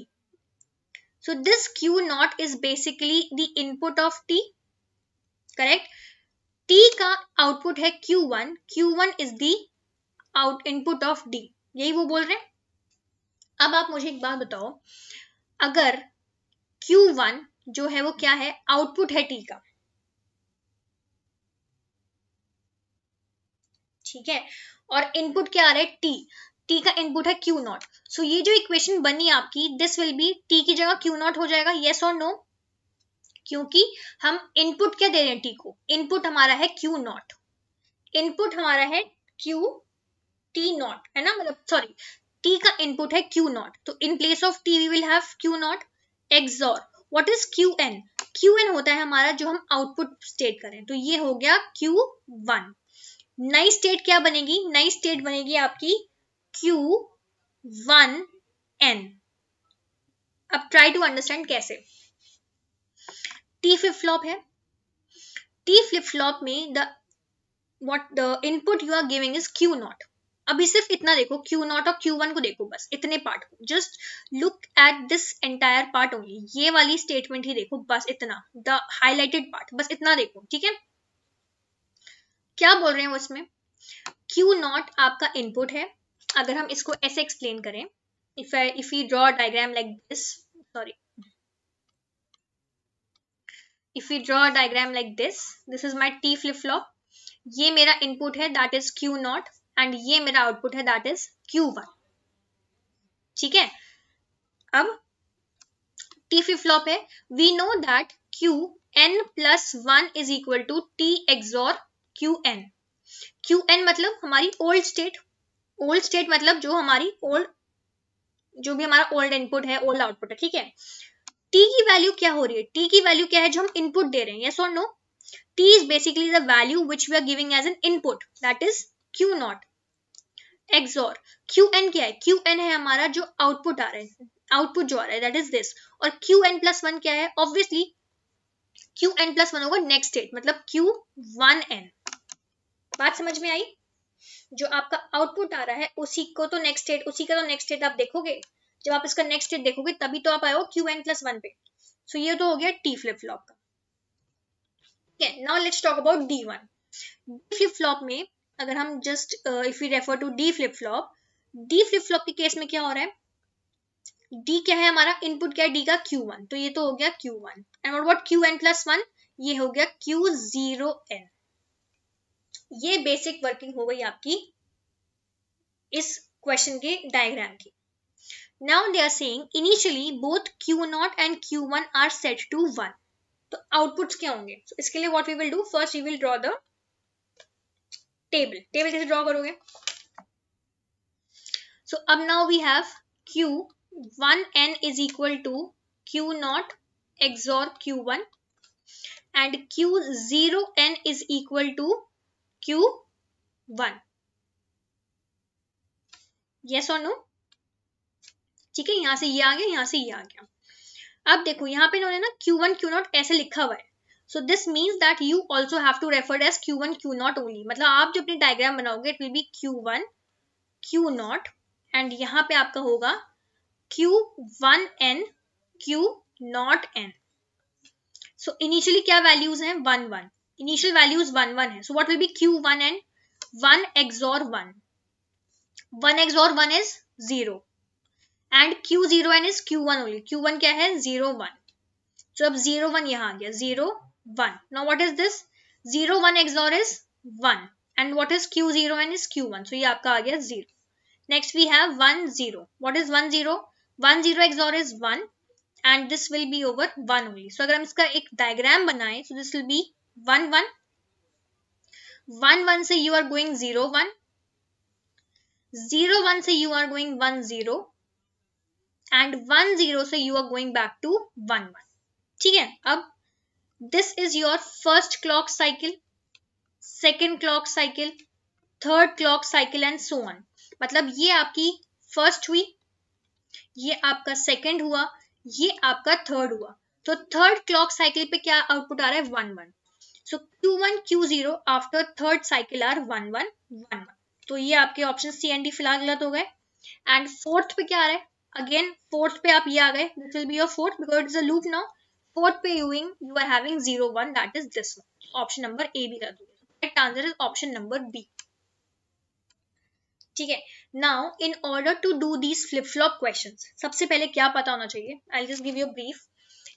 So this Q naught is basically the input of T. Correct? T का आउटपुट है Q1. Q1 is the out input of D. यही वो बोल रहे हैं अब आप मुझे एक बात बताओ अगर Q1 जो है वो क्या है आउटपुट है T का ठीक है और इनपुट क्या आ रहा है T टी का इनपुट है क्यू नॉट सो ये जो इक्वेशन बनी आपकी दिस विल बी टी की जगह क्यू नॉट हो जाएगा येस और नो क्योंकि हम इनपुट क्या दे रहे हैं टी को इनपुट हमारा है क्यू नॉट इनपुट हमारा है क्यू टी नॉट है ना मतलब सॉरी टी का इनपुट है क्यू नॉट तो in place of T we will have Q naught XOR what is Q N Q n होता है हमारा जो हम आउटपुट स्टेट करें तो ये हो गया क्यू वन नई स्टेट क्या बनेगी नई स्टेट बनेगी आपकी क्यू वन एन अब ट्राई टू अंडरस्टैंड कैसे टी फ्लिप फ्लॉप है टी फ्लिप फ्लॉप में the what the input you are giving is Q naught अभी सिर्फ इतना देखो क्यू नॉट और क्यू वन को देखो बस इतने पार्ट को just look at this entire part only ये वाली स्टेटमेंट ही देखो बस इतना द हाईलाइटेड पार्ट बस इतना देखो ठीक है क्या बोल रहे हैं इसमें क्यू नॉट आपका इनपुट है अगर हम इसको ऐसे एक्सप्लेन करें if I if you draw diagram like this sorry if you draw diagram like this this is my T flip flop ये मेरा इनपुट है that is Q naught and ये मेरा आउटपुट है दैट इज क्यू वन ठीक है अब टी फ्लिप फ्लॉप है we know that Q n plus one is equal to T XOR Q N Q n मतलब हमारी ओल्ड स्टेट ओल्ड स्टेट मतलब जो हमारी ओल्ड जो भी हमारा ओल्ड इनपुट है ओल्ड आउटपुट है ठीक है टी की वैल्यू क्या हो रही है टी की वैल्यू क्या है जो हम इनपुट दे रहे हैं यस और no T is basically the value which we are giving as an input that is Q naught XOR Q n क्या है क्यू एन है हमारा जो आउटपुट आ रहा है आउटपुट जो आ रहा है दैट इज दिस और क्यू एन प्लस वन क्या है obviously Q n plus one होगा नेक्स्ट स्टेट मतलब क्यू वन एन बात समझ में आई जो आपका आउटपुट आ रहा है उसी को तो नेक्स्ट स्टेट उसी का तो नेक्स्ट स्टेट आप देखोगे जब आप इसका नेक्स्ट स्टेट देखोगे तभी तो आप आए क्यू एन प्लस वन पे सो so, ये तो हो गया टी फ्लिप फ्लॉप का now let's talk about D one D flip flop में अगर हम just if you refer to D flip flop D flip flop के केस में क्या हो रहा है डी क्या है हमारा इनपुट क्या है डी का क्यू वन तो ये तो हो गया Q one and what Q n plus one ये हो गया क्यू जीरो एन ये बेसिक वर्किंग हो गई आपकी इस क्वेश्चन के डायग्राम की now they are saying initially both Q naught and Q one are set to one तो आउटपुट्स क्या होंगे so, इसके लिए what we will do first we will draw the table table कैसे ड्रॉ करोगे सो अब now we have Q one n is equal to Q naught XOR Q one and Q zero n is equal to Q1. Yes और नो ठीक है यहां से ये आ गया यहां से ये आ गया अब देखो यहां पे इन्होंने ना Q1 Q0 ऐसे लिखा हुआ है so this means that you also have to refer as Q one Q naught only मतलब आप जो अपनी डायग्राम बनाओगे it will be Q one Q naught and यहां पे आपका होगा Q one n Q naught n so initially क्या वैल्यूज हैं one one initial values one one है so what will be Q one and one XOR one one XOR one is zero and Q zero n is Q one only Q one क्या है जीरो वन सो अब जीरो वन यहाँ आ गया zero one now what is this zero one XOR is one and what is Q zero n is Q one so ये आपका आ गया zero next we have 1 0 what is 1 0 1 xor is 1 and this will be over 1 only so agar hum iska ek diagram banaye so this will be one one one one से you are going zero one zero one से you are going one zero and one zero से you are going back to one one ठीक है अब this is your first clock cycle second clock cycle third clock cycle and so on मतलब ये आपकी फर्स्ट हुई ये आपका सेकेंड हुआ ये आपका थर्ड हुआ तो थर्ड क्लॉक साइकिल पे क्या आउटपुट आ रहा है one one so Q1, Q0 after third cycle are one one one one तो ये आपके ऑप्शन सी एंड डी फिलहाल गलत हो गए एंड फोर्थ पे क्या आ रहा है अगेन फोर्थ पे आप ये आ गए this will be your fourth because it's a loop now fourth पे using you are having zero one that is this one option number A भी गलत हो गया correct answer is option number B ठीक है now in order to do these flip flop question सबसे पहले क्या पता होना चाहिए I just give you brief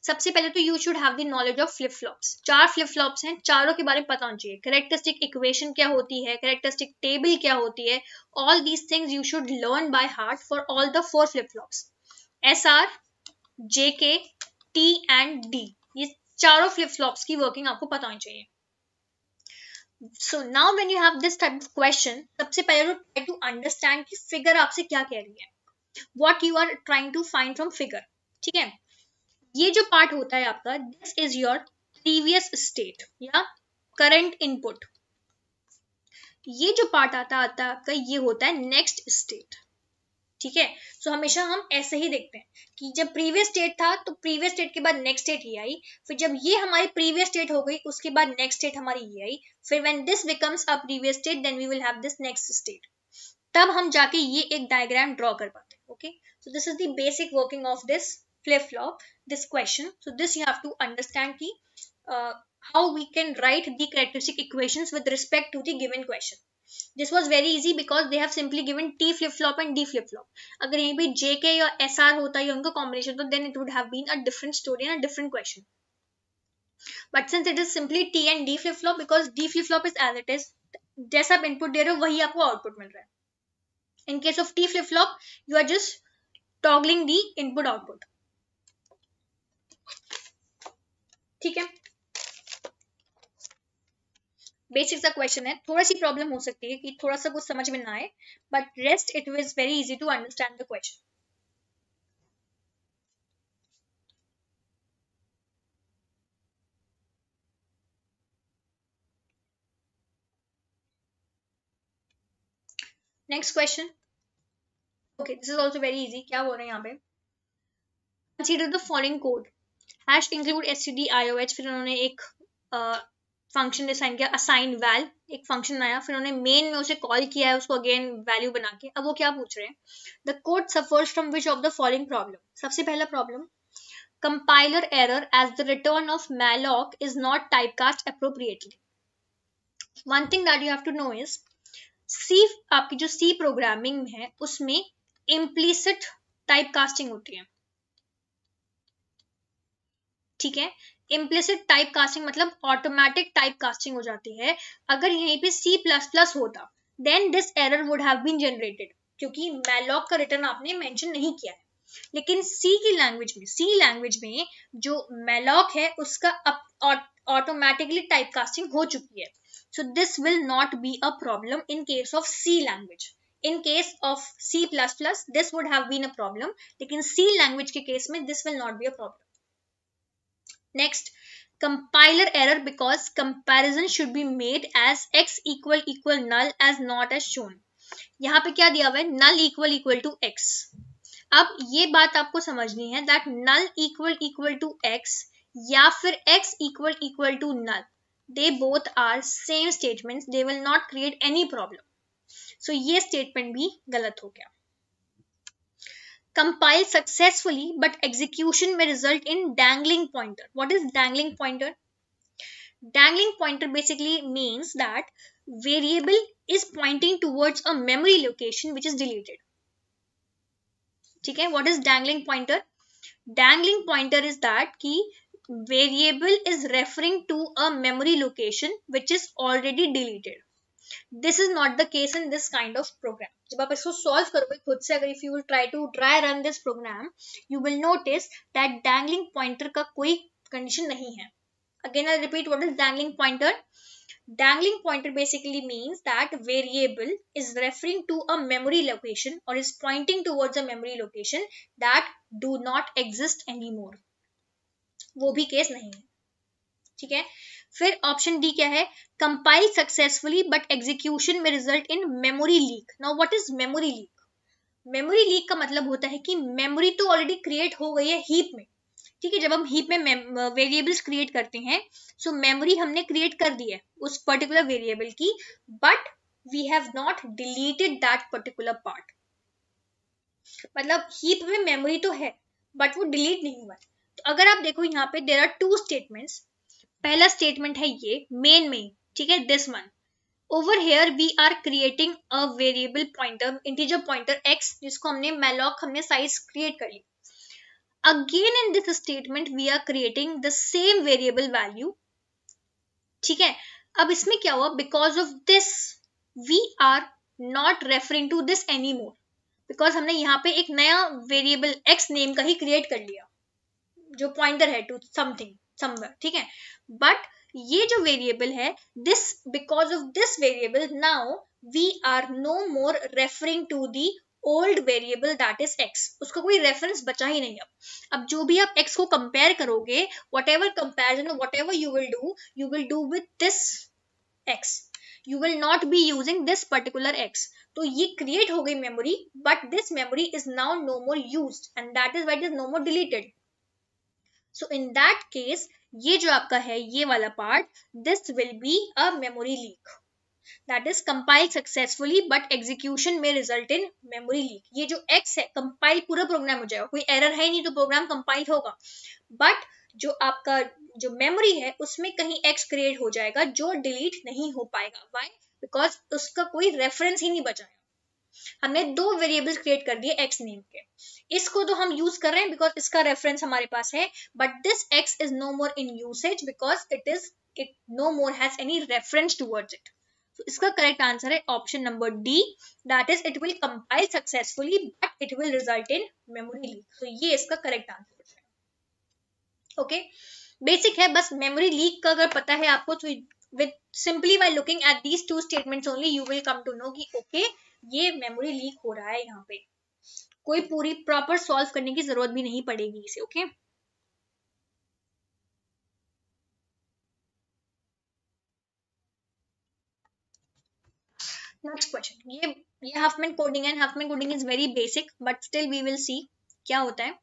सबसे पहले तो you should have the knowledge of flip flops चार फ्लिप फ्लॉप्स हैं चारों के बारे में पता होना चाहिए करेक्टरिस्टिक इक्वेशन क्या होती है करेक्टरिस्टिक टेबल क्या होती है all these things you should learn by heart for all the four flip flops S R J K T and D ये चारों फ्लिप फ्लॉप्स की वर्किंग आपको पता होनी चाहिए so now when you have this type of question सबसे पहले तो ट्राई टू अंडरस्टैंड कि फिगर आपसे क्या कह रही है what you are trying to find from figure ठीक है ये जो पार्ट होता है आपका this is your previous state या करंट इनपुट ये जो पार्ट आता आता है आपका ये होता है नेक्स्ट स्टेट ठीक है सो हमेशा हम ऐसे ही देखते हैं कि जब प्रीवियस स्टेट था तो प्रीवियस स्टेट के बाद नेक्स्ट स्टेट ये आई फिर जब ये हमारी प्रीवियस स्टेट हो गई उसके बाद नेक्स्ट स्टेट हमारी ये आई फिर when this becomes a previous state then we will have this next state तब हम जाके ये एक डायग्राम ड्रॉ कर पाते हैं okay so this is the basic working of this flip-flop this question. So this you have to understand ki, uh, how we can write the characteristic equations with respect to the given question. This was very easy because they have simply given T flip-flop and D flip-flop. अगर यहीं JK या SR होता या उनका combination तो then it would have been a different story and a different question. But since it is simply T and D flip-flop because D flip-flop is as it is, जैसा आप इनपुट दे रहे हो वही आपको आउटपुट मिल रहा है. In case of T flip-flop, you are just toggling the input-output. ठीक है बेसिक सा क्वेश्चन है थोड़ा सी प्रॉब्लम हो सकती है कि थोड़ा सा कुछ समझ में ना आए but rest it was very easy to understand the question next question okay this is also very easy क्या बोल रहे हैं यहाँ पे consider the following code hash include S C D I O H फिर उन्होंने एक फंक्शन डिसाइन किया असाइन वैल एक फंक्शन आया फिर उन्होंने मेन में उसे कॉल किया है उसको अगेन वैल्यू बना के अब वो क्या पूछ रहे हैं the code suffers from which of the following problem सबसे पहला problem compiler error as the return of malloc is not typecast appropriately one thing that you have to know is C आपकी जो सी प्रोग्रामिंग है उसमें इम्प्लीसिट टाइप कास्टिंग होती है ठीक है इम्प्लिसिट टाइप कास्टिंग मतलब ऑटोमेटिक टाइप कास्टिंग हो जाती है अगर यहीं पे सी प्लस प्लस होता then this error would have been generated क्योंकि मैलॉग का रिटर्न आपने मेंशन नहीं किया है लेकिन सी की लैंग्वेज में सी लैंग्वेज में जो मैलॉक है उसका ऑटोमेटिकली टाइप कास्टिंग हो चुकी है so this will not be a problem in case of C language in case of C plus plus this would have been a problem लेकिन सी लैंग्वेज के केस में this will not be a problem next compiler error because comparison should be made as X equal equal null as not as shown यहाँ पे क्या दिया हुआ है null equal equal to X अब ये बात आपको समझनी है that null equal equal to X या फिर X equal equal to null they both are same statement they will not create any problem so ये स्टेटमेंट भी गलत हो गया Compile successfully but execution may result in dangling pointer what is dangling pointer dangling pointer basically means that variable is pointing towards a memory location which is deleted ठीक है dangling pointer dangling pointer is that key variable is referring to a memory location which is already deleted this is not the case in this kind of program जब आप इसको सॉल्व करोगे खुद से अगर if you will try to dry run this program you will notice that dangling pointer का कोई कंडीशन नहीं है again I repeat what is dangling pointer dangling pointer basically means that variable is referring to a memory location और is pointing towards a memory location that do not exist any more वो भी केस नहीं है ठीक है फिर ऑप्शन डी क्या है कंपाइल सक्सेसफुली बट एग्जीक्यूशन में result in memory leak now what is memory leak memory leak का मतलब होता है कि मेमोरी तो ऑलरेडी क्रिएट हो गई है हीप में ठीक है जब हम हीप में वेरिएबल्स क्रिएट करते हैं सो so मेमोरी हमने क्रिएट कर दी है उस पर्टिकुलर वेरिएबल की but we have not deleted that particular part मतलब हीप में मेमोरी तो है बट वो डिलीट नहीं हुआ तो अगर आप देखो यहाँ पे देर आर टू स्टेटमेंट्स पहला स्टेटमेंट है ये मेन में ठीक है this one over here we are creating a variable pointer integer pointer X जिसको हमने मेलॉक हमने साइज क्रिएट कर ली again in this statement we are creating the same variable value ठीक है अब इसमें क्या हुआ because of this we are not referring to this any more because हमने यहाँ पे एक नया वेरिएबल एक्स नेम का ही क्रिएट कर लिया जो पॉइंटर है टू समथिंग समवेयर ठीक है बट ये जो वेरिएबल है this because of this variable now we are no more referring to the old variable that is X उसका कोई रेफरेंस बचा ही नहीं अब अब जो भी आप एक्स को कंपेयर करोगे whatever comparison whatever you will do you will do with this X you will not be using this particular X तो ये क्रिएट हो गई memory but this memory is now no more use and that is wait is no more deleted so in that case ये जो आपका है ये वाला part this will be a memory leak that is compile successfully but execution में रिजल्ट इन मेमोरी लीक ये जो एक्स है कंपाइल पूरा प्रोग्राम हो जाएगा कोई एरर है नहीं तो प्रोग्राम कंपाइल होगा बट जो आपका जो मेमोरी है उसमें कहीं एक्स क्रिएट हो जाएगा जो डिलीट नहीं हो पाएगा वाई बिकॉज उसका कोई रेफरेंस ही नहीं बचा हमने दो वेरिएबल क्रिएट कर दिए एक्स नेम के इसको तो हम यूज कर रहे हैं बिकॉज इसका रेफरेंस हमारे पास है but this x is no more in usage because it is it no more has any reference towards it तो इसका करेक्ट आंसर है option number D that is it will compile successfully but it will result in memory leak तो ये इसका करेक्ट आंसर है ओके बेसिक है बस मेमोरी लीक का अगर पता है आपको तो with simply by looking at these two statements only you will come to know कि ओके okay, ये मेमोरी लीक हो रहा है यहाँ पे कोई पूरी प्रॉपर सॉल्व करने की जरूरत भी नहीं पड़ेगी इसे ओके नेक्स्ट क्वेश्चन ये ये Huffman coding and Huffman coding is very basic but still we will see क्या होता है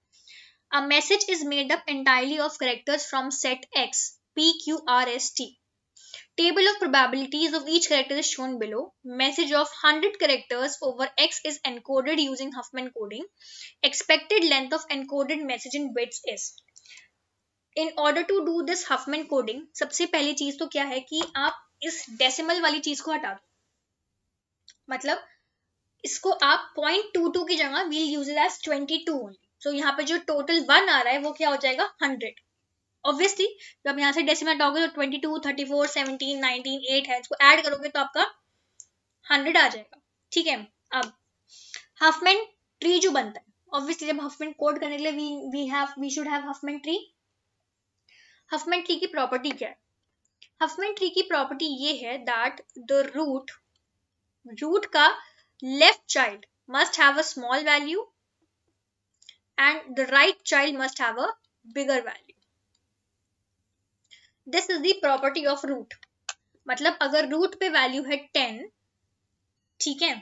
a message is made up entirely of characters from set X P Q R S T Table of probabilities of each character is shown below. Message of 100 characters over X is encoded using Huffman coding. Expected length of encoded message in bits is. In order to do this Huffman coding सबसे पहली चीज तो क्या है कि आप इस डेसिमल वाली चीज को हटा दो मतलब इसको आप पॉइंट टू टू की जगह we'll use as twenty two only so यहाँ पे जो टोटल वन आ रहा है वो क्या हो जाएगा हंड्रेड ऑब्वियसली जब यहाँ से डेसिमेट आओगे तो twenty two thirty four seventeen nineteen eight है इसको ऐड करोगे तो आपका हंड्रेड आ जाएगा ठीक है अब हाफमैन ट्री जो बनता है ऑब्वियसली जब हफमैन कोड करने के लिए we we have we should have Huffman tree Huffman tree की प्रॉपर्टी क्या है हफमैन ट्री की प्रॉपर्टी ये है दैट द रूट रूट का left child must have a small value and the right child must have a bigger value this is the property of root मतलब अगर रूट पे वैल्यू है टेन ठीक है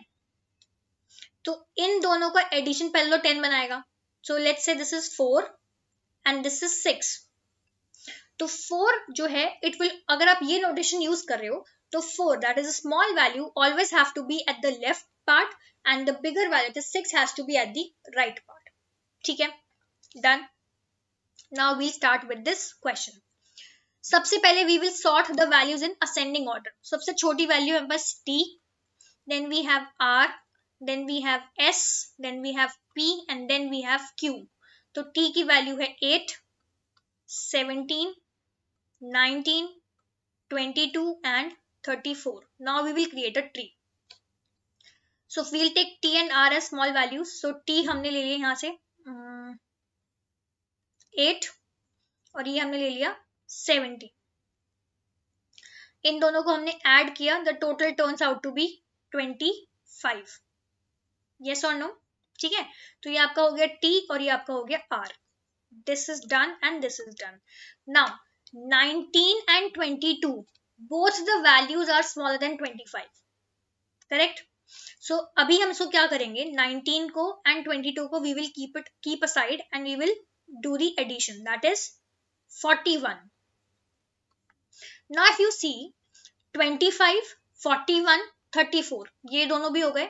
तो इन दोनों का एडिशन पहले तो टेन बनाएगा so let's say this is four and this is six तो फोर जो है इट विल अगर आप ये नोटेशन यूज कर रहे हो तो four that is a small value always have to be at the left part and the bigger value this six has to be at the right part ठीक है done now we start with this question सबसे पहले we will sort the values in ascending order सबसे छोटी वैल्यू है बस T then we have R then we have S then we have P and then we have Q तो टी की वैल्यू है eight seventeen nineteen twenty two and thirty four now we will create a tree so we'll take T and R as small values so T हमने ले लिया यहां से एट और ये हमने ले लिया सेवेंटी इन दोनों को हमने ऐड किया the total turns out to be twenty five yes और नो ठीक है तो ये आपका हो गया टी और ये आपका हो गया R this is done and this is done now nineteen and twenty two both the values are smaller than twenty five correct so अभी हम इसको क्या करेंगे 19 को एंड 22 को we will keep it keep aside and we will do the addition that is 41 ना इफ यू सी 25 41 34 ये दोनों भी हो गए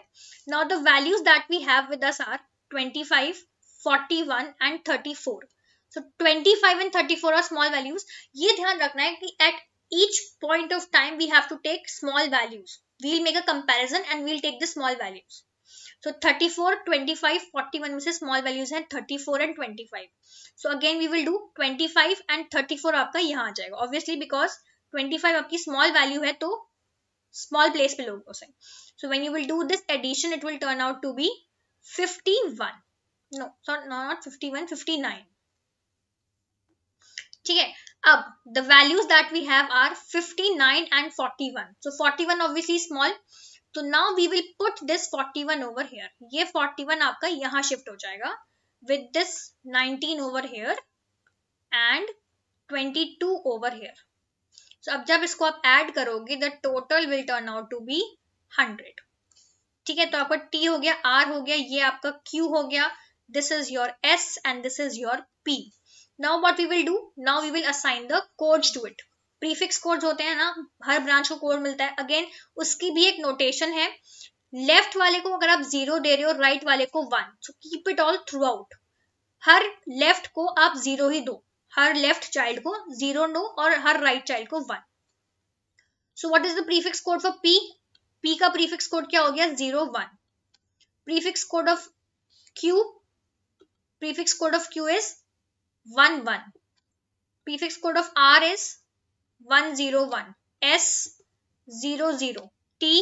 now the values that we have with us are 25 41 and 34 so 25 and 34 are small values ये ध्यान रखना है कि at each point of time we have to take small values we'll make a comparison and we'll take the small values so 34 25 41 में से small values हैं 34 and 25 so again we will do 25 and 34 आपका यहाँ आ जाएगा obviously because ट्वेंटी फाइव आपकी स्मॉल वैल्यू है तो स्मॉल प्लेस पे लोग उसे so when you will do this addition it will turn out to be fifty one no not fifty one fifty nine ठीक है अब the values that we have are 59 and 41 so 41 obviously small तो now we will put this 41 over here ये 41 आपका यहां शिफ्ट हो जाएगा with this 19 over here and 22 over here तो अब जब इसको आप ऐड करोगे the total will turn out to be hundred ठीक है तो आपका टी हो गया आर हो गया ये आपका क्यू हो गया this is your S and this is your P now what we will do now we will assign the code to it prefix code होते हैं ना हर ब्रांच को कोड मिलता है अगेन उसकी भी एक नोटेशन है लेफ्ट वाले को अगर आप जीरो दे रहे हो राइट वाले को one so keep it all throughout हर लेफ्ट को आप जीरो ही दो हर लेफ्ट चाइल्ड को जीरो नो और हर राइट चाइल्ड को one so what is the prefix code for P P का प्रीफिक्स कोड क्या हो गया zero one prefix code of Q prefix code of Q is one one prefix code of R is one zero one S zero zero T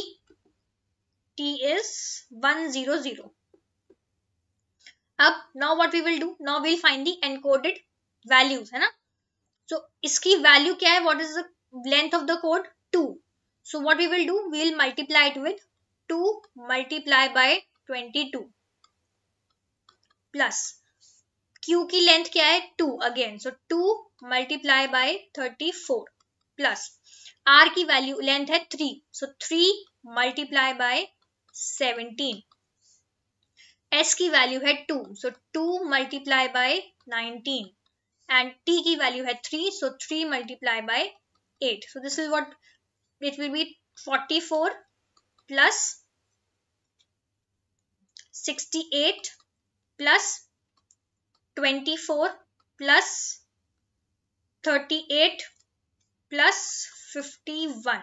T is one zero zero अब now what we will do now we'll find the encoded values है ना सो so, इसकी वैल्यू क्या है what is the length of the code two so what we will do we will multiply it with two multiply by twenty two plus Q की लेंथ क्या है two again so two multiply by thirty four plus R की वैल्यू लेंथ है three so three multiply by seventeen S की वैल्यू है two so two multiply by nineteen and t की value है 3 so 3 multiply by 8 so this is what it will be 44 plus 68 plus 24 plus 38 plus 51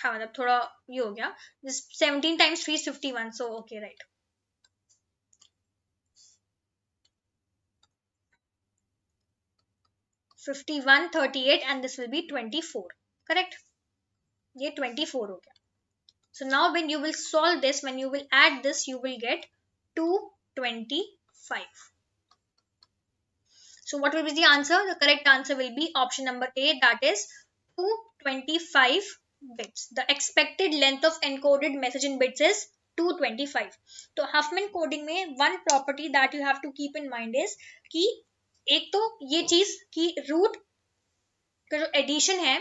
हाँ मतलब थोड़ा ये हो गया seventeen times three fifty one so okay right 51, 38 and this will be 24. Correct? ये 24 हो गया. So now when you will solve this, when you will add this, you will get 225. So what will be the answer? The correct answer will be option number A that is 225 bits. The expected length of encoded message in bits is 225. So Huffman coding में one property that you have to keep in mind is कि एक तो ये चीज कि रूट का जो एडिशन है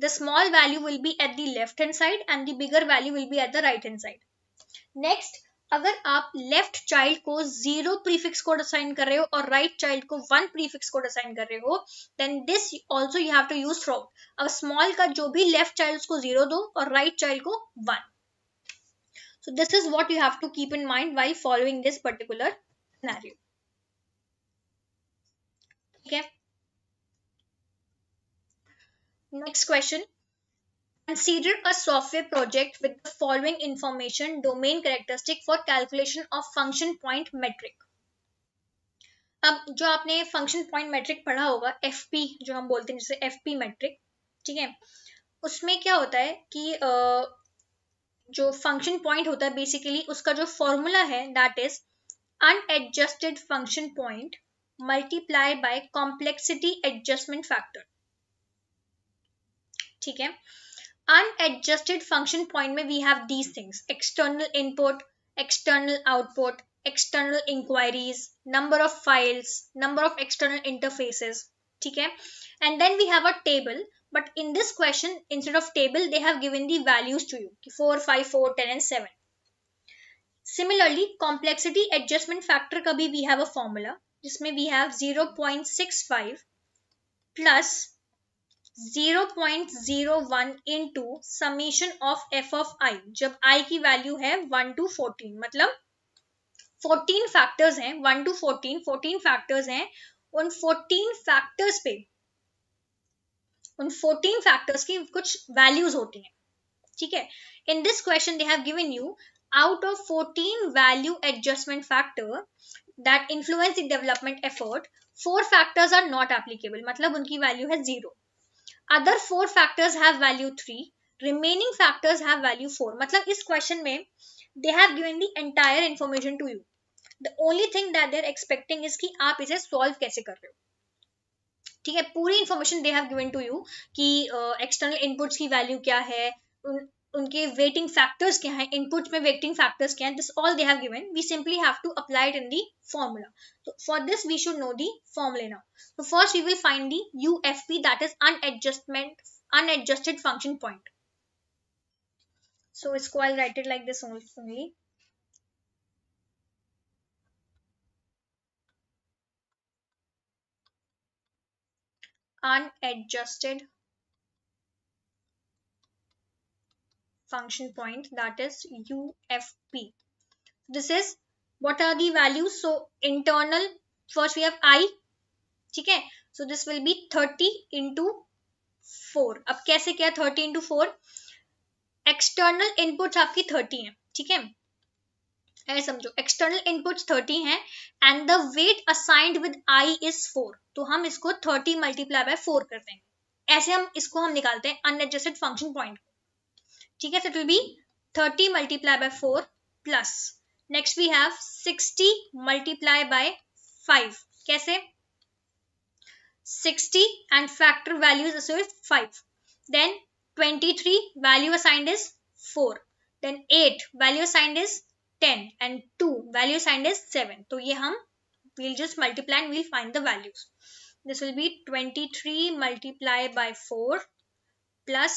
the small value will be at the left hand side and the bigger value will be at the right hand side next अगर आप लेफ्ट चाइल्ड को जीरो प्रीफिक्स कोड असाइन कर रहे हो और राइट right चाइल्ड को वन प्रीफिक्स कोड असाइन कर रहे हो then this also you have to use through अब स्मॉल का जो भी लेफ्ट चाइल्ड उसको जीरो दो और राइट right चाइल्ड को one so this is what you have to keep in mind while following this particular scenario ठीक है next question consider a software project with the following information domain characteristic for calculation of function point metric अब जो आपने फंक्शन पॉइंट मेट्रिक पढ़ा होगा एफ जो हम बोलते हैं जैसे एफ पी मेट्रिक ठीक है उसमें क्या होता है कि जो फंक्शन पॉइंट होता है बेसिकली उसका जो फॉर्मूला है that is unadjusted function point Multiply by complexity adjustment factor ठीक है unadjusted function point में we have these things external input external output external inquiries number of files number of external interfaces ठीक है and then we have a table but in this question instead of table they have given the values to you 4 5 4 10 and 7 similarly complexity adjustment factor कभी we have a formula जिसमें we have 0.65 plus 0.01 into summation of F of I जब आई की वैल्यू है 1 टू 14 मतलब 14 फैक्टर्स हैं 1 टू 14 14 फैक्टर्स हैं उन 14 फैक्टर्स पे उन 14 फैक्टर्स की कुछ वैल्यूज होती हैं ठीक है in this question they have given you out of 14 value adjustment factor that influence the development effort four factors are not applicable मतलब उनकी value है zero other four factors have value three remaining factors have value four मतलब इस question में they have given the entire information to you the only thing that they're expecting is कि आप इसे solve कैसे कर रहे हो ठीक है पूरी information they have given to you कि एक्सटर्नल uh, इनपुट्स की वैल्यू क्या है उनके वेटिंग फैक्टर्स क्या है इनपुट में वेटिंग फैक्टर्स क्या हैं this all they have given we simply have to apply it in the formula तो for this we should know the formulae now तो first we will find the U that is unadjustment unadjusted function point so इसको I write it like this only unadjusted function point that is UFP. This is what are the values? So internal first we have I ठीक है so this will be thirty into four अब कैसे क्या thirty into four external inputs आपकी थर्टी हैं ठीक है ऐसे समझो एक्सटर्नल इनपुट्स थर्टी हैं and the weight assigned with I is four तो हम इसको थर्टी मल्टीप्लाई बाय फोर करते हैं ऐसे हम इसको हम निकालते हैं अनएडजस्टेड फंक्शन पॉइंट को ठीक है so it will be 30 multiply by 4 plus next we have 60 multiply by 5 कैसे 60 and factor values is is 5 then 23 value assigned is 4 then 8 value assigned is 10 and 2 value assigned is 7 तो ये हम we will just multiply and we will find the values this will be 23 multiply by 4 plus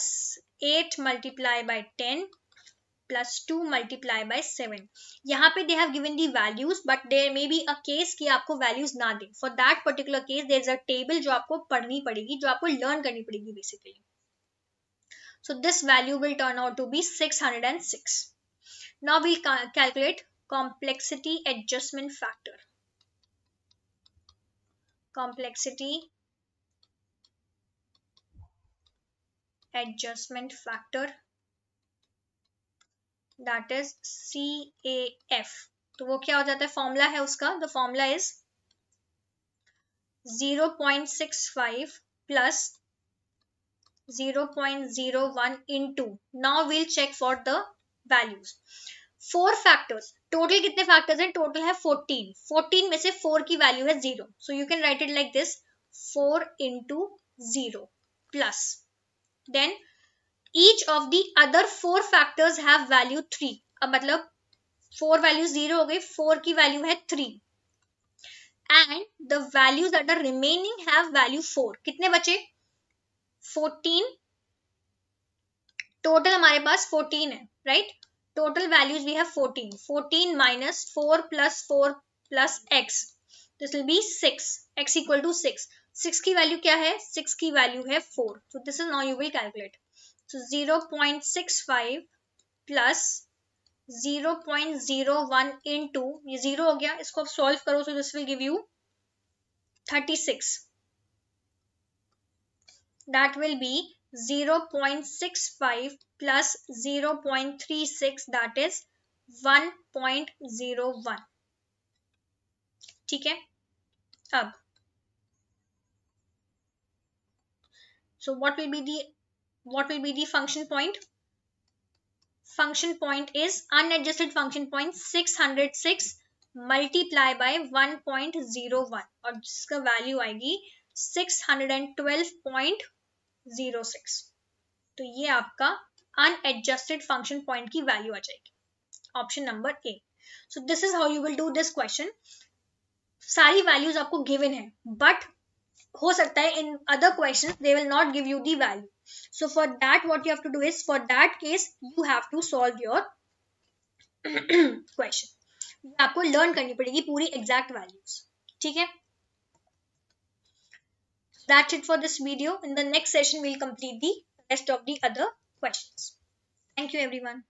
eight multiply by ten plus two multiply by seven यहाँ पे they have given the values but there may be a case कि आपको वैल्यूज ना दे for that particular case there is a table जो आपको पढ़नी पड़ेगी जो आपको लर्न करनी पड़ेगी basically so this value will turn out to be six hundred and six now we calculate complexity adjustment factor complexity adjustment factor that is CAF. C A F तो वो क्या हो जाता है फॉर्मूला है उसका the formula is 0.65 plus 0.01 into now we'll check for the values four factors total कितने factors हैं total है 14 14 में से 4 की value है 0 so you can write it like this 4 into 0 plus then each of the other four factors have value three अब मतलब फोर वैल्यू जीरो हो गई फोर की वैल्यू है three and the values at the remaining have value four कितने बचे फोर्टीन टोटल हमारे पास फोर्टीन है right total values we have fourteen fourteen minus four plus four plus X this will be six X equal to six six की वैल्यू क्या है सिक्स की वैल्यू है four so this is now you will calculate so zero point six five plus zero point zero one in into ये जीरो हो गया इसको आप सॉल्व करो so this will give you thirty six point three six that is one point zero one ठीक है अब So what will be the what will be the function point? Function point is unadjusted function point 606 multiply by 1.01 और जिसका वैल्यू आएगी 612.06 तो ये आपका अनएडजस्टेड फंक्शन पॉइंट की वैल्यू आ जाएगी option number A so this is how you will do this question सारी वैल्यूज आपको गिवन है बट हो सकता है in other question they will not give you the value so for that what you have to do is for that case you have to solve your question आपको लर्न करनी पड़ेगी पूरी एग्जैक्ट वैल्यूज ठीक है That's it for this video. In the next session, we'll complete the rest of the other questions. Thank you, everyone.